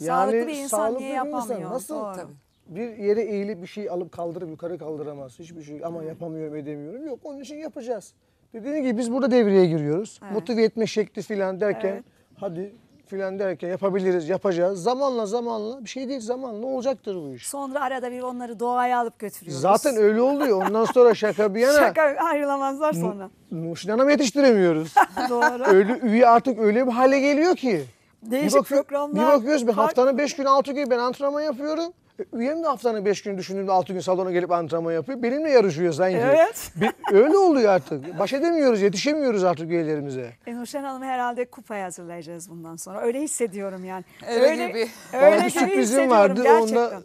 Yani sağlıklı bir insan sağlıklı niye bir Insan nasıl Doğru. bir yere eğilip bir şey alıp kaldırıp yukarı kaldıramaz. Hiçbir şey ama yapamıyorum edemiyorum. Yok onun için yapacağız. Dediğim gibi biz burada devreye giriyoruz. Evet. Motive etme şekli filan derken evet. hadi filan derken yapabiliriz, yapacağız. Zamanla zamanla bir şey değil zamanla olacaktır bu iş. Sonra arada bir onları doğaya alıp götürüyoruz. Zaten öyle oluyor. Ondan sonra şaka bir yana. Şaka ayrılamazlar sonra. Nuşin Hanım yetiştiremiyoruz. Doğru. Ölü üye artık öyle bir hale geliyor ki. Değişik bir bakıyor, programlar. Bir bakıyoruz bir haftanın 5 gün 6 gün ben antrenman yapıyorum. E, üyem de haftanın 5 gün düşündüğümde 6 gün salona gelip antrenman yapıyor. Benimle yarışıyor sanki. Evet. Bir, öyle oluyor artık. Baş edemiyoruz, yetişemiyoruz artık üyelerimize. E, Nurşen Hanım herhalde kupaya hazırlayacağız bundan sonra. Öyle hissediyorum yani. Öyle, öyle gibi. Öyle Bana bir sürprizim vardı. Gerçekten. Onda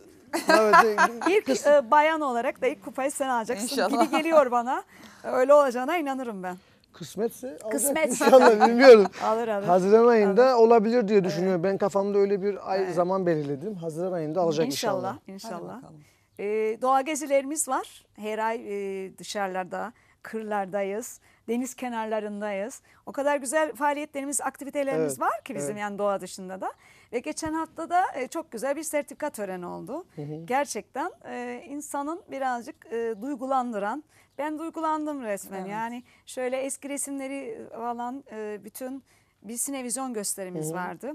evet, İlk e, bayan olarak da ilk kupayı sen alacaksın İnşallah. gibi geliyor bana. Öyle olacağına inanırım ben. Kısmetse alacak Kısmet. inşallah bilmiyorum. alır alır. Haziran ayında alır. olabilir diye düşünüyorum. Evet. Ben kafamda öyle bir ay evet. zaman belirledim. Haziran ayında alacak inşallah. İnşallah. İnşallah. E, doğa gezilerimiz var. Her ay e, dışarılarda, kırlardayız deniz kenarlarındayız. O kadar güzel faaliyetlerimiz, aktivitelerimiz evet, var ki bizim evet. yani doğa dışında da. Ve geçen hafta da e, çok güzel bir sertifika töreni oldu. Hı hı. Gerçekten e, insanın birazcık e, duygulandıran, ben duygulandım resmen. Evet. Yani şöyle eski resimleri falan bütün bir sinevizyon gösterimiz hı vardı.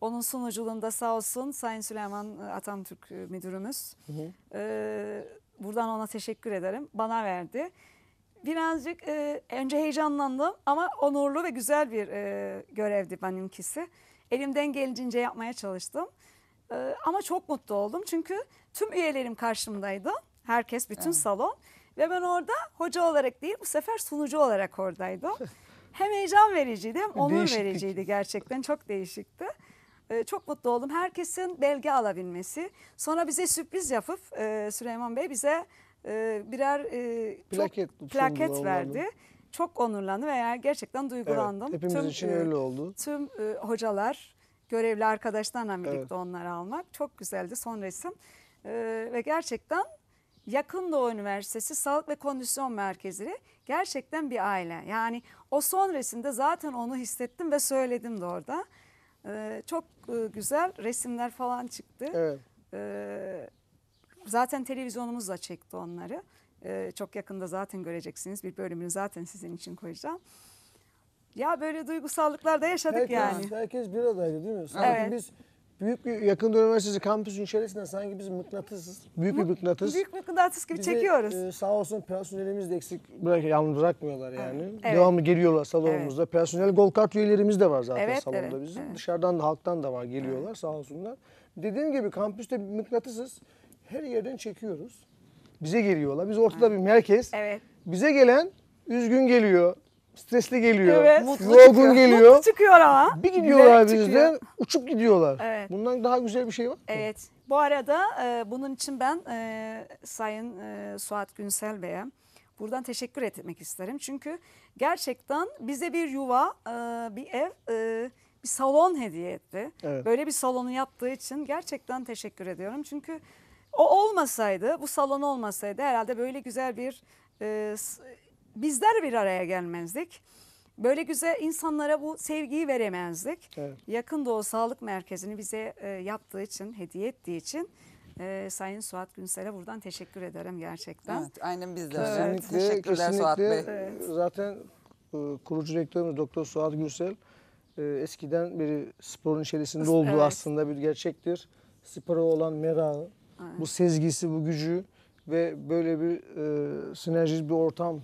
Onun sunuculuğunda sağ olsun Sayın Süleyman Atatürk müdürümüz. Hı hı. E, buradan ona teşekkür ederim. Bana verdi birazcık e, önce heyecanlandım ama onurlu ve güzel bir e, görevdi benimkisi. Elimden gelince yapmaya çalıştım. E, ama çok mutlu oldum çünkü tüm üyelerim karşımdaydı. Herkes, bütün evet. salon. Ve ben orada hoca olarak değil bu sefer sunucu olarak oradaydım. hem heyecan vericiydi hem onur vericiydi gerçekten. Çok değişikti. Ee, çok mutlu oldum. Herkesin belge alabilmesi. Sonra bize sürpriz yapıp e, Süleyman Bey bize ee, birer plaket, çok, plaket verdi. Onların. Çok onurlandım ve yani gerçekten duygulandım. Evet, hepimiz tüm, için e, öyle oldu. Tüm e, hocalar, görevli arkadaşlarla birlikte evet. onları almak çok güzeldi son resim. Ee, ve gerçekten Yakın Doğu Üniversitesi Sağlık ve Kondisyon Merkezi gerçekten bir aile. Yani o son resimde zaten onu hissettim ve söyledim de orada. Ee, çok e, güzel resimler falan çıktı. Evet. Zaten televizyonumuz çekti onları. Ee, çok yakında zaten göreceksiniz. Bir bölümünü zaten sizin için koyacağım. Ya böyle duygusallıklar da yaşadık herkes, yani. Herkes bir adaydı değil mi? Sanki evet. biz büyük bir yakın üniversitesi kampüsün içerisinde sanki biz mıknatısız. Büyük bir mıknatıs. Büyük mıknatıs gibi Bizi, çekiyoruz. E, sağ olsun personelimiz de eksik bırak, yalnız bırakmıyorlar yani. Evet. Devamlı geliyorlar salonumuzda. Evet. Personel gol kart üyelerimiz de var zaten evet, salonda evet, bizim. Evet. Dışarıdan da halktan da var geliyorlar evet. sağ olsunlar. Dediğim gibi kampüste mıknatısız her yerden çekiyoruz. Bize geliyorlar. Biz ortada evet. bir merkez. Evet. Bize gelen üzgün geliyor, stresli geliyor, evet. mutlu yorgun geliyor. Mutlu çıkıyor ama. Bir gidiyorlar bizden, uçup gidiyorlar. Evet. Bundan daha güzel bir şey var mı? Evet. Bu arada e, bunun için ben e, Sayın e, Suat Günsel Bey'e buradan teşekkür etmek isterim. Çünkü gerçekten bize bir yuva, e, bir ev, e, bir salon hediye etti. Evet. Böyle bir salonu yaptığı için gerçekten teşekkür ediyorum. Çünkü o olmasaydı, bu salon olmasaydı herhalde böyle güzel bir e, bizler bir araya gelmezdik. Böyle güzel insanlara bu sevgiyi veremezdik. Evet. Yakın Doğu Sağlık Merkezi'ni bize e, yaptığı için, hediye ettiği için e, Sayın Suat Günsel'e buradan teşekkür ederim gerçekten. Evet, aynen biz de Kesinlikle, Teşekkürler kesinlikle, Suat Bey. Evet. Zaten e, kurucu rektörümüz Doktor Suat Günsel e, eskiden bir sporun içerisinde olduğu evet. aslında bir gerçektir. Spora olan merakı, bu sezgisi, bu gücü ve böyle bir e, sinerjik bir ortam,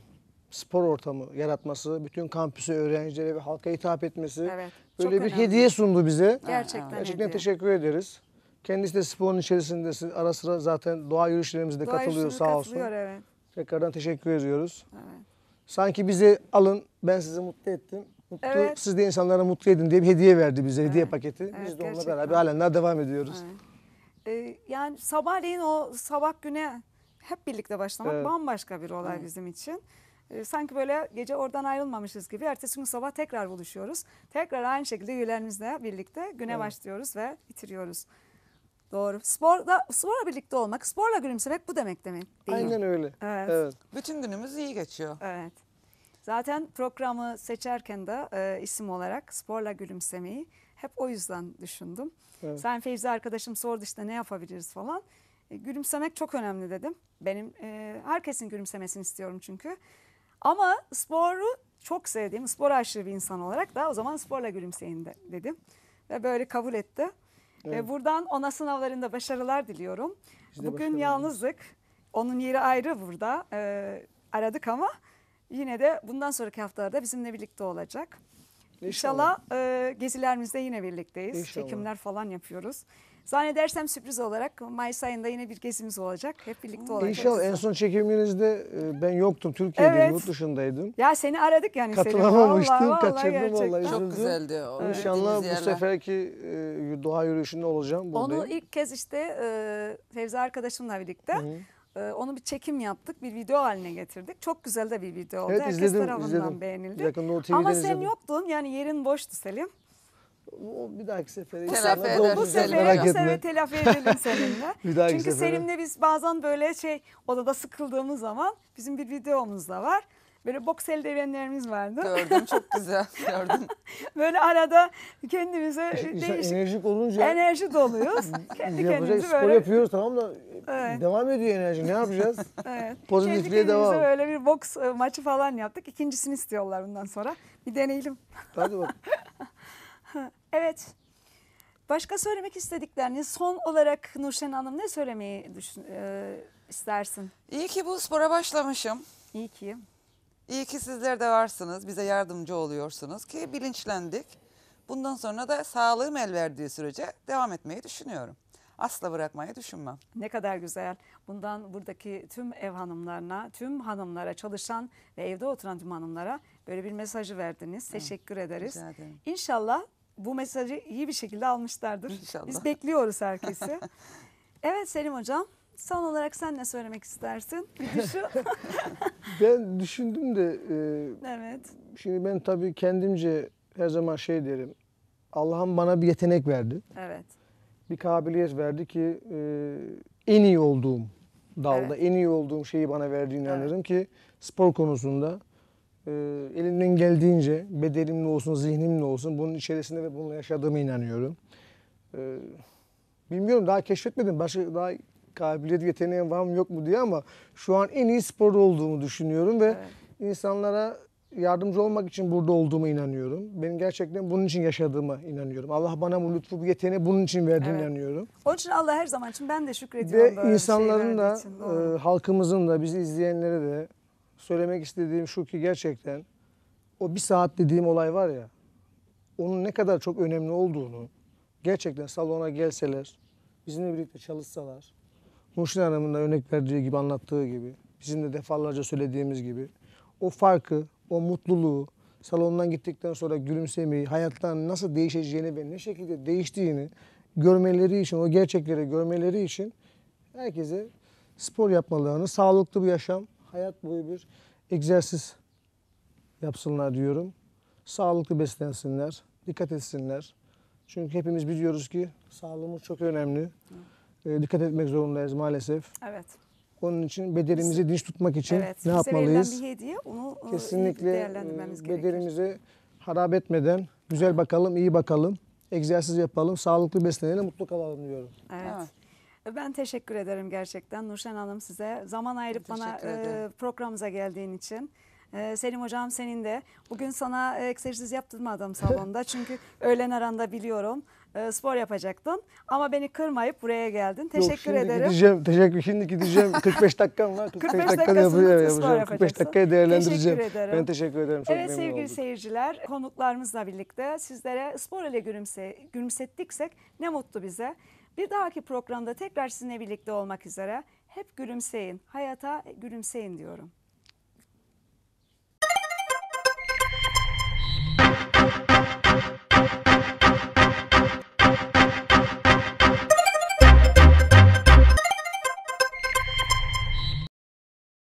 spor ortamı yaratması, bütün kampüsü öğrencilere ve halka hitap etmesi evet, böyle bir önemli. hediye sundu bize. Gerçekten. Gerçekten hediye. teşekkür ederiz. Kendisi de sporun içerisinde ara sıra zaten doğa yürüyüşlerimizde doğa katılıyor sağ olsun. evet. Tekrardan teşekkür ediyoruz. Evet. Sanki bizi alın ben sizi mutlu ettim. Mutlu, evet. Siz de insanlara mutlu edin diye bir hediye verdi bize evet. hediye paketi. Evet, Biz de onunla beraber halen daha devam ediyoruz. Evet. Ee, yani sabahleyin o sabah güne hep birlikte başlamak evet. bambaşka bir olay evet. bizim için. Ee, sanki böyle gece oradan ayrılmamışız gibi. Ertesi gün sabah tekrar buluşuyoruz. Tekrar aynı şekilde üyelerimizle birlikte güne evet. başlıyoruz ve bitiriyoruz. Doğru. Sporla, sporla birlikte olmak, sporla gülümsemek bu demek demek değil Aynen öyle. Evet. evet. Bütün günümüz iyi geçiyor. Evet. Zaten programı seçerken de e, isim olarak sporla gülümsemeyi hep o yüzden düşündüm. Evet. Sen Fevzi arkadaşım sordu işte ne yapabiliriz falan. E, gülümsemek çok önemli dedim. Benim e, herkesin gülümsemesini istiyorum çünkü. Ama sporu çok sevdiğim, spor aşırı bir insan olarak da o zaman sporla gülümseyin de, dedim. Ve böyle kabul etti. E, evet. E, buradan ona sınavlarında başarılar diliyorum. Biz Bugün yalnızlık. Onun yeri ayrı burada. E, aradık ama yine de bundan sonraki haftalarda bizimle birlikte olacak. İnşallah, İnşallah e, gezilerimizde yine birlikteyiz. İnşallah. Çekimler falan yapıyoruz. Zannedersem sürpriz olarak Mayıs ayında yine bir gezimiz olacak. Hep birlikte olacağız. İnşallah en son çekiminizde e, ben yoktum. Türkiye'deydim, evet. yurt dışındaydım. Ya seni aradık yani. Katılamamıştım, seni. Vallahi, kaçırdım vallahi. Çok güzeldi o. İnşallah bu seferki e, doğa yürüyüşünde olacağım buradayım. Onu ilk kez işte e, Fevzi arkadaşımla birlikte... Hı -hı ee, onu bir çekim yaptık, bir video haline getirdik. Çok güzel de bir video oldu. Evet, Herkes izledim, tarafından izledim. beğenildi. Yakında o TV'den Ama sen izledim. yoktun yani yerin boştu Selim. O bir dahaki sefere Telafi inşallah Bu sefere, bu etme. sefere telafi edelim seninle. bir dahaki Çünkü sefere. Selim'le biz bazen böyle şey odada sıkıldığımız zaman bizim bir videomuz da var. Böyle boks eldivenlerimiz vardı. Gördüm çok güzel gördüm. böyle arada kendimize işte değişik enerjik olunca enerji doluyuz. Kendi yapacak spor yapıyoruz tamam da evet. devam ediyor enerji ne yapacağız? evet. Pozitifliğe devam. Kendi böyle bir boks e, maçı falan yaptık. İkincisini istiyorlar bundan sonra. Bir deneyelim. Hadi bak. evet. Başka söylemek istedikleriniz son olarak Nurşen Hanım ne söylemeyi düşün, e, istersin? İyi ki bu spora başlamışım. İyi ki. İyi ki sizler de varsınız, bize yardımcı oluyorsunuz ki bilinçlendik. Bundan sonra da sağlığım el verdiği sürece devam etmeyi düşünüyorum. Asla bırakmayı düşünmem. Ne kadar güzel. Bundan buradaki tüm ev hanımlarına, tüm hanımlara, çalışan ve evde oturan tüm hanımlara böyle bir mesajı verdiniz. Teşekkür ederiz. Rica ederim. İnşallah bu mesajı iyi bir şekilde almışlardır. İnşallah. Biz bekliyoruz herkesi. evet Selim Hocam Son olarak sen ne söylemek istersin? Bir düşün. ben düşündüm de e, evet. şimdi ben tabii kendimce her zaman şey derim. Allah'ım bana bir yetenek verdi. Evet. Bir kabiliyet verdi ki e, en iyi olduğum dalda, evet. en iyi olduğum şeyi bana verdiğine evet. inanırım ki spor konusunda e, elimden geldiğince bedelimle olsun, zihnimle olsun bunun içerisinde ve bununla yaşadığımı inanıyorum. E, bilmiyorum daha keşfetmedim. Başka daha kabiliyet, yeteneğim var mı yok mu diye ama şu an en iyi spor olduğumu düşünüyorum ve evet. insanlara yardımcı olmak için burada olduğuma inanıyorum. Benim gerçekten bunun için yaşadığıma inanıyorum. Allah bana bu lütfu, bu yeteneği bunun için verdiğine evet. inanıyorum. Onun için Allah her zaman için ben de şükrediyorum. Ve insanların da, için, e, halkımızın da, bizi izleyenlere de söylemek istediğim şu ki gerçekten o bir saat dediğim olay var ya, onun ne kadar çok önemli olduğunu gerçekten salona gelseler, bizimle birlikte çalışsalar, Nurşin Hanım'ın da örnek verdiği gibi, anlattığı gibi, bizim de defalarca söylediğimiz gibi o farkı, o mutluluğu, salondan gittikten sonra gülümsemeyi, hayattan nasıl değişeceğini ve ne şekilde değiştiğini görmeleri için, o gerçekleri görmeleri için herkese spor yapmalarını, sağlıklı bir yaşam, hayat boyu bir egzersiz yapsınlar diyorum. Sağlıklı beslensinler, dikkat etsinler. Çünkü hepimiz biliyoruz ki sağlığımız çok önemli. Evet. Ee, dikkat etmek zorundayız maalesef. Evet. Onun için bedenimizi dinç tutmak için evet, ne yapmalıyız? Bize bir hediye onu e, Kesinlikle değerlendirmemiz e, gerekir. Bedelimizi harap etmeden güzel bakalım, iyi bakalım, egzersiz yapalım, sağlıklı beslenelim, mutlu kalalım diyorum. Evet. Ha. E, ben teşekkür ederim gerçekten Nurşen Hanım size. Zaman ayırıp bana e, programımıza geldiğin için. Ee, Selim hocam senin de. Bugün sana egzersiz yaptırmadım salonda. Çünkü öğlen aranda biliyorum. E, spor yapacaktın. Ama beni kırmayıp buraya geldin. Teşekkür Yok, şimdi ederim. Gideceğim, teşekkür, şimdi gideceğim. 45 dakikam var. 45, 45 dakika yapacağım, yapacağım. 45 dakikaya değerlendireceğim. Teşekkür ederim. Ben teşekkür ederim. Çok evet sevgili olduk. seyirciler, konuklarımızla birlikte sizlere spor ile gülümse, gülümsettiksek ne mutlu bize. Bir dahaki programda tekrar sizinle birlikte olmak üzere. Hep gülümseyin, hayata gülümseyin diyorum. Thank you.